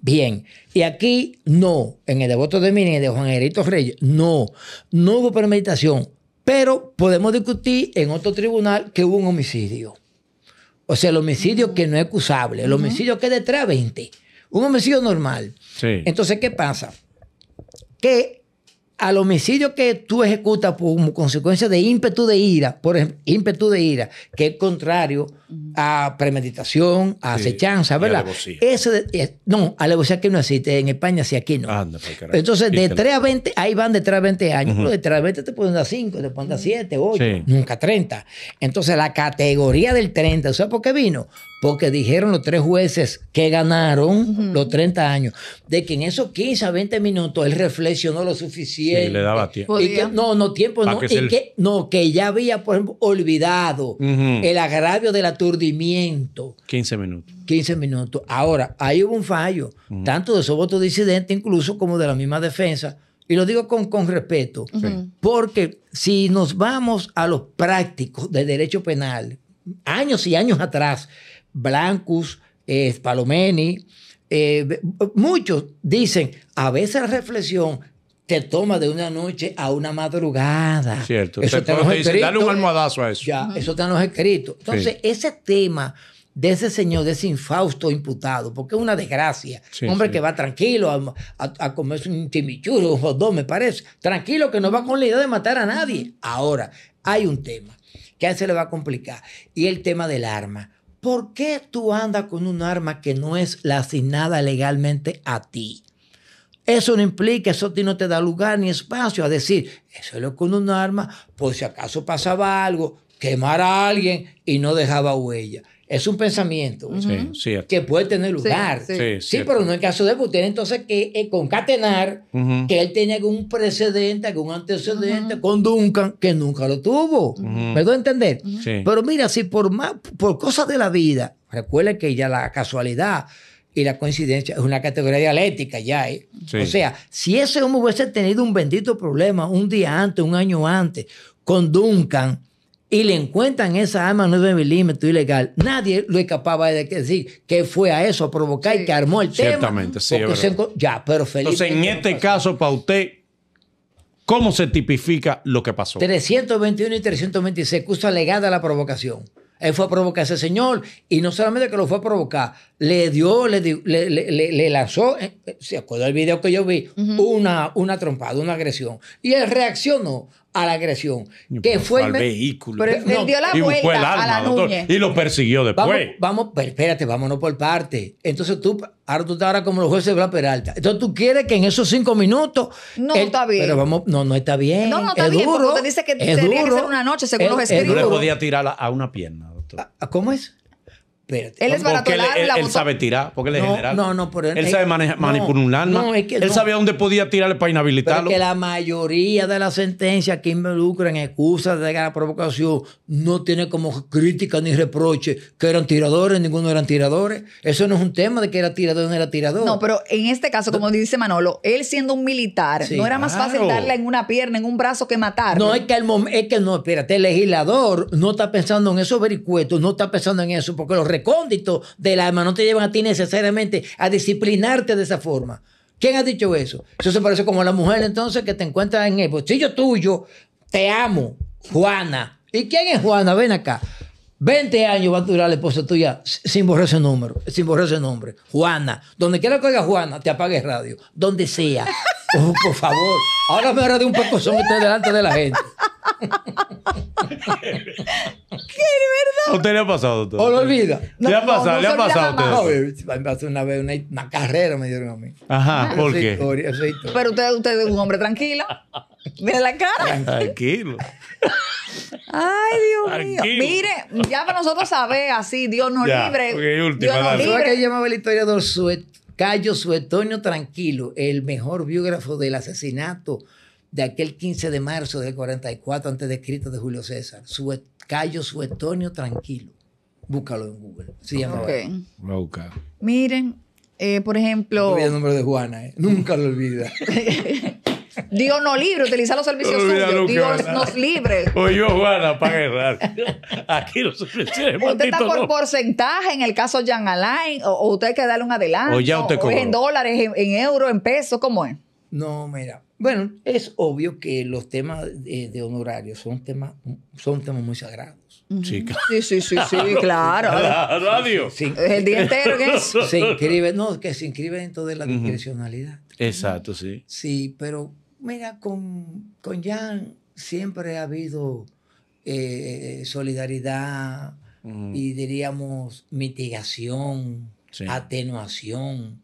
Bien, y aquí no, en el de voto de Miriam y de Juan Herito Reyes, no, no hubo premeditación. Pero podemos discutir en otro tribunal que hubo un homicidio. O sea, el homicidio mm. que no es acusable, el homicidio que es de 20, un homicidio normal. Entonces, ¿qué pasa? Que al homicidio que tú ejecutas como consecuencia de ímpetu de ira, por ejemplo, ímpetu de ira, que es contrario a premeditación, a acechanza, ¿verdad? ¿verdad? Ese de, eh, no, alevosía que no existe, en España sí, aquí no. Anda, pues, Entonces, de 3 a 20, ahí van de 3 a 20 años, de 3 a 20 te pueden dar 5, te pueden dar 7, 8, nunca 30. Entonces, la categoría del 30, ¿sabes por qué vino? porque dijeron los tres jueces que ganaron los 30 años, de que en esos 15 a 20 minutos él reflexionó lo suficiente. le daba tiempo. no, no, tiempo, no. Que no, que ya había, por ejemplo, olvidado el agravio del aturdimiento. 15 minutos. 15 minutos. Ahora, ahí hubo un fallo, tanto de su voto disidente, incluso como de la misma defensa. Y lo digo con, con respeto, porque si nos vamos a los prácticos de derecho penal, años y años atrás, Blancus, eh, Palomeni, eh, muchos dicen, a veces la reflexión te toma de una noche a una madrugada. Cierto. Eso te, dale un almohadazo a eso. Ya, eso escrito. Entonces, ese tema de ese señor, de ese infausto imputado, porque es una desgracia. hombre que va tranquilo a, a, comerse un un me parece. Tranquilo, que no va con la idea de matar a nadie. Ahora, hay un tema que a él se le va a complicar, y el tema del arma. ¿por qué tú andas con un arma que no es la asignada legalmente a ti? Eso no implica, eso ti no te da lugar ni espacio a decir, eso es con un arma, por si acaso pasaba algo, quemar a alguien y no dejaba huella es un pensamiento que puede tener lugar. Sí, pero no en el caso de que usted entonces que eh, concatenar que él tenía algún precedente, algún antecedente con Duncan, que nunca lo tuvo. ¿Me doy a entender? Pero mira, si por, más, por cosas de la vida, recuerde que ya la casualidad y la coincidencia es una categoría dialéctica ya. ¿eh? O sea, si ese hombre hubiese tenido un bendito problema un día antes, un año antes, con Duncan, y le encuentran esa arma 9 milímetros ilegal, nadie lo escapaba de decir que fue a eso a provocar y que armó el tema. Ciertamente, sí. ya, pero Entonces, en este caso, para usted, ¿cómo se tipifica lo que pasó? 321 y 326, excusa alegada a la provocación. Él fue a provocar a ese señor y no solamente que lo fue a provocar, le dio, le, le, le, lanzó, eh, eh, se acuerda el video que yo vi, una, una trompada, una agresión. Y él reaccionó a la agresión. que fue el vehículo. Pero él, dio la vuelta a la doctor, Y lo persiguió después. Vamos, vamos pero espérate, vámonos por parte. Entonces tú, ahora tú estás ahora como los jueces de Blas Peralta. Entonces tú quieres que en esos cinco minutos. No, está bien. Pero vamos, no, no está bien. No, no está es bien. Duro, porque te dice que tenía que ser una noche, según los escritos. No le podía tirar a una pierna, doctor. ¿Cómo es? Él es sabe tirar, porque él es general. No, no, él, sabe manipular un arma. él sabía dónde podía tirarle para inhabilitarlo. Porque la mayoría de las sentencias que involucran excusas de la provocación no tiene como crítica ni reproche que eran tiradores, ninguno eran tiradores. Eso no es un tema de que era tirador o no era tirador. No, pero en este caso, como dice Manolo, él siendo un militar, no era más fácil darle en una pierna, en un brazo que matar. No, es que el es que no, espérate, el legislador no está pensando en esos vericuetos, no está pensando en eso, porque los recóndito de la alma no te llevan a ti necesariamente a disciplinarte de esa forma. ¿Quién ha dicho eso? Eso se parece como a la mujer entonces que te encuentra en el bolsillo tuyo. Te amo, Juana. ¿Y quién es Juana? Ven acá. 20 años va a durar la esposa tuya sin borrar ese número, sin borrar ese nombre. Juana. Donde quiera que oiga Juana, te apague el radio. Donde sea. Oh, por favor, ahora me de un poco. ustedes delante de la gente. ¿Qué verdad? usted le ha pasado doctor? ¿O lo olvida? ¿Le ha pasado? ¿Le ha pasado a usted? Me pasó una vez una, carrera, me dieron a mí. Ajá, ¿por qué? historia, Pero usted, usted es un hombre tranquilo. Mira la cara. Tranquilo. Ay, Dios mío. Mire, ya para nosotros saber así, Dios nos Ya, libre. hay última, Dios nos libre. que yo historia historia los Cayo Suetonio Tranquilo, el mejor biógrafo del asesinato de aquel 15 de marzo del 44 antes de Cristo de Julio César. Su, Cayo Suetonio Tranquilo. Búscalo en Google. Se llama. Miren, eh, por ejemplo. el nombre de Juana, eh. nunca lo olvida. Dios nos libre, utiliza los servicios suyos. Dios nos libre. O pues yo, Juana, para errar. Aquí los servicios... Usted está por porcentaje en el caso Jan Alain, o, usted hay que darle un adelanto. O ya en dólares, en, euros, en pesos, ¿cómo es? No, mira. Bueno, es obvio que los temas de, honorario honorarios son temas, son temas muy sagrados. sí, claro. sí, sí, sí, claro. La radio. El día entero que es? Se inscribe, no, que se inscribe dentro de la discrecionalidad. Exacto, sí. Sí, pero Mira, con, con Jan siempre ha habido eh, solidaridad y diríamos mitigación, atenuación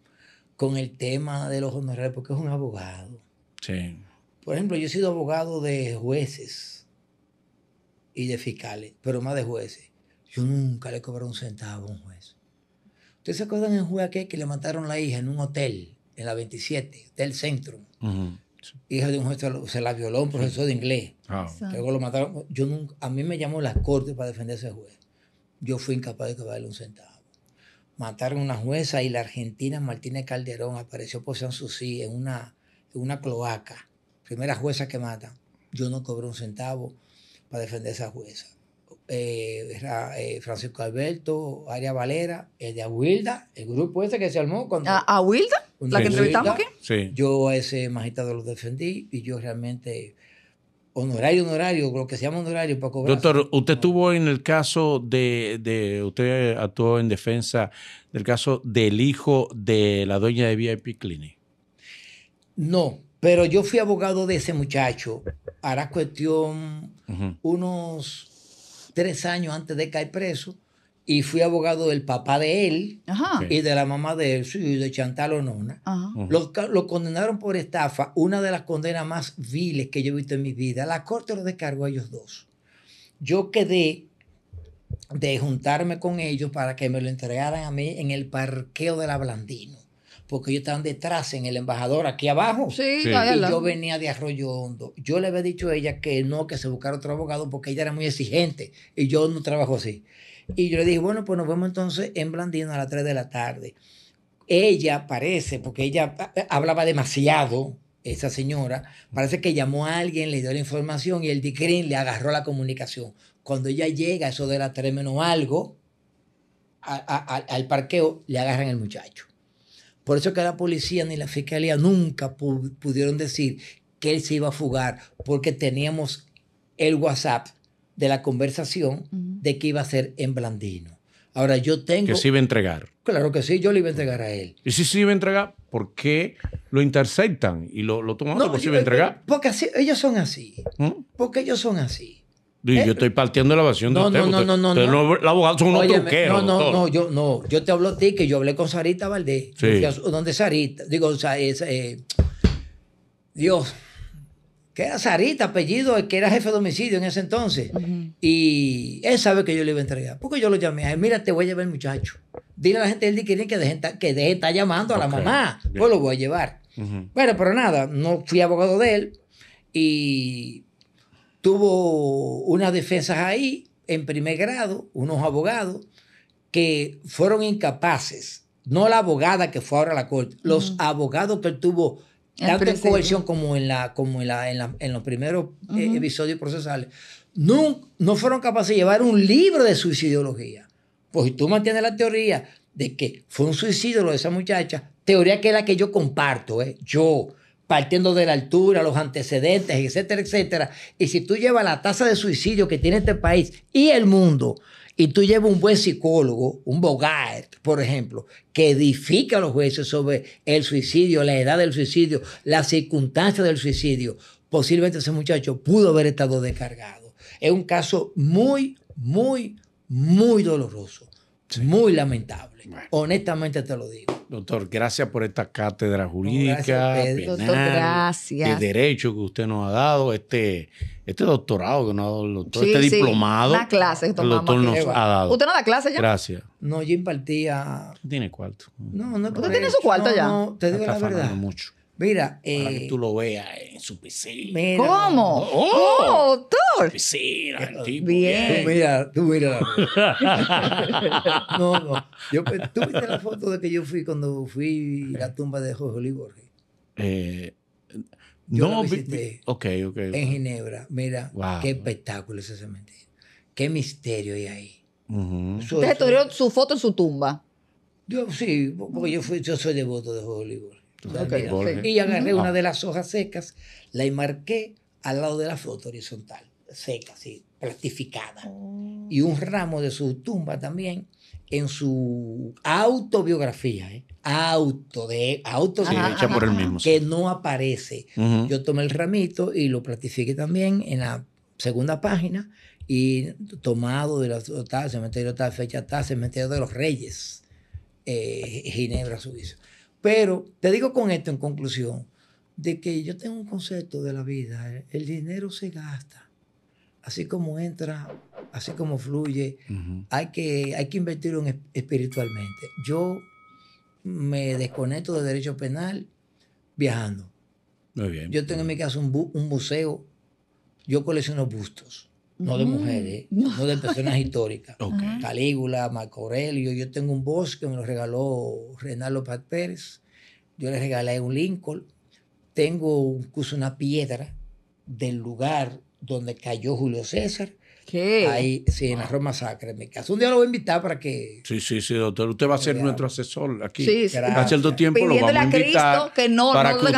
con el tema de los honorarios, porque es un abogado. Sí. Por ejemplo, yo he sido abogado de jueces y de fiscales, pero más de jueces. Yo nunca le cobré un centavo a un juez. ¿Ustedes se acuerdan en juez que le mataron la hija en un hotel, en la 27, del Centro? hija de un juez, se la violó un profesor de inglés. Ah. Luego lo mataron. Yo a mí me llamó la corte para defender a ese juez. Yo fui incapaz de cobrarle un centavo. Mataron a una jueza y la argentina Martínez Calderón apareció por San Susi en una, en una cloaca. Primera jueza que matan. Yo no cobré un centavo para defender a esa jueza. Eh, eh, Francisco Alberto, Aria Valera, el de Aguilda, el grupo ese que se armó. Cuando, ah, ¿A ¿La que entrevistamos aquí? Sí. Yo a ese magistrado lo defendí y yo realmente, honorario, honorario, lo que se llama honorario para cobrar. Doctor, usted tuvo en el caso de, usted actuó en defensa del caso del hijo de la dueña de VIP Clinic. No, pero yo fui abogado de ese muchacho. Hará cuestión unos tres años antes de caer preso y fui abogado del papá de él y de la mamá de él, de Chantal Onona. lo, condenaron por estafa, una de las condenas más viles que yo he visto en mi vida. La corte lo descargó a ellos dos. Yo quedé de juntarme con ellos para que me lo entregaran a mí en el parqueo de la Blandino porque ellos estaban detrás en el embajador aquí abajo. Sí, Y yo venía de Arroyo Hondo. Yo le había dicho a ella que no, que se buscara otro abogado porque ella era muy exigente y yo no trabajo así. Y yo le dije, bueno, pues nos vemos entonces en Blandino a las 3 de la tarde. Ella parece, porque ella ah, ah, hablaba demasiado, esa señora, parece que llamó a alguien, le dio la información y el Green le agarró la comunicación. Cuando ella llega, eso de las 3 menos algo, al parqueo, le agarran el muchacho. Por eso que la policía ni la fiscalía nunca pudieron decir que él se iba a fugar, porque teníamos el WhatsApp de la conversación de que iba a ser en Blandino. Ahora yo tengo... Que se iba a entregar. Claro que sí, yo le iba a entregar a él. Y si se iba a entregar, ¿por qué lo interceptan y lo, toman? porque se a entregar. ¿Mm? Porque ellos son así. Porque ellos son así. Eh, yo estoy partiendo la vacación de usted. No, no, no, no. el abogado son unos No, no, no, yo, no. Yo te hablo a ti, que yo hablé con Sarita Valdés. Sí. ¿Dónde Sarita? Digo, o sea, es, eh, Dios. Que era Sarita, apellido, que era jefe de homicidio en ese entonces. Y él sabe que yo le iba a entregar. Porque yo lo llamé a mira, te voy a llevar muchacho. Dile a la gente del que tiene que deje estar llamando a la mamá. Pues lo voy a llevar. Bueno, pero nada, no fui abogado de él. Y tuvo unas defensas ahí en primer grado, unos abogados que fueron incapaces, no la abogada que fue ahora a la corte, los abogados que tuvo tanto en coerción como en la como en, la, en, los primeros eh, episodios procesales, no, no fueron capaces de llevar un libro de suicidología, Pues tú mantienes la teoría de que fue un suicidio lo de esa muchacha, teoría que es la que yo comparto, ¿eh? yo, partiendo de la altura, los antecedentes, etcétera, etcétera. Y si tú llevas la tasa de suicidio que tiene este país y el mundo, y tú llevas un buen psicólogo, un Bogart, por ejemplo, que edifica a los jueces sobre el suicidio, la edad del suicidio, la circunstancia del suicidio, posiblemente ese muchacho pudo haber estado descargado. Es un caso muy, muy, muy doloroso, muy lamentable. Honestamente te lo digo. Doctor, gracias por esta cátedra jurídica, gracias, penal, gracias. de derecho que usted nos ha dado, este, este doctorado que nos ha dado el doctor, este diplomado. Una clase que el doctor nos ha dado. ¿Usted no da clase ya? Gracias. No, yo impartía. Tiene cuarto. No, no. ¿Usted tiene su cuarto ya? No, te digo la verdad. Mira, Para que eh, tú lo veas en su piscina. ¿Cómo? ¡Oh! oh, oh Piscina, el eh, tipo. Bien. Tú mira, tú mira. no, no. Pues, tú viste la foto de que yo fui cuando fui a la tumba de Jorge Luis eh, no, la visité okay, okay, En Ginebra. Mira, qué espectáculo ese cementerio. Qué misterio hay ahí. Uh -huh. su foto en su tumba. sí, porque yo, fui, yo soy devoto de Jorge Luis y agarré una de las hojas secas, la marqué al lado de la foto horizontal, seca, así, plastificada. Y un ramo de su tumba también en su autobiografía, ¿eh? auto de auto por mismo, que no aparece. Yo tomé el ramito y lo plastifiqué también en la segunda página y tomado de la tal cementerio fecha tal cementerio de los Reyes eh, Ginebra Suiza. Pero te digo con esto en conclusión, de que yo tengo un concepto de la vida, eh, el, dinero se gasta, así como entra, así como fluye, hay, que, hay que invertirlo espiritualmente. Yo me desconecto del derecho penal viajando. Muy bien. Yo tengo en mi casa un, un museo, yo colecciono bustos no de mm. mujeres, no, de personas históricas. Calígula, Marco Aurelio, yo tengo un bosque, me lo regaló Renaldo Paz Pérez, yo le regalé un Lincoln, tengo incluso una piedra del lugar donde cayó Julio César Ahí, sí, en la Roma Sacre. en mi casa. Un día lo voy a invitar para que. Sí, sí, sí, doctor. Usted va a ser nuestro asesor aquí. Sí, sí. Hace dos tiempo lo vamos a invitar. para que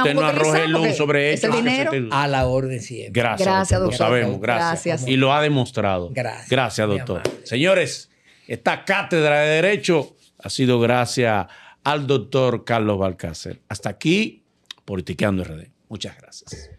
usted no arroje luz sobre eso. A la orden siempre. Gracias, gracias doctor. Lo sabemos, gracias. gracias. Y lo ha demostrado. Gracias. Gracias, doctor. Señores, esta cátedra de Derecho ha sido gracias al doctor Carlos Balcácer. Hasta aquí, Politiqueando RD. Muchas gracias.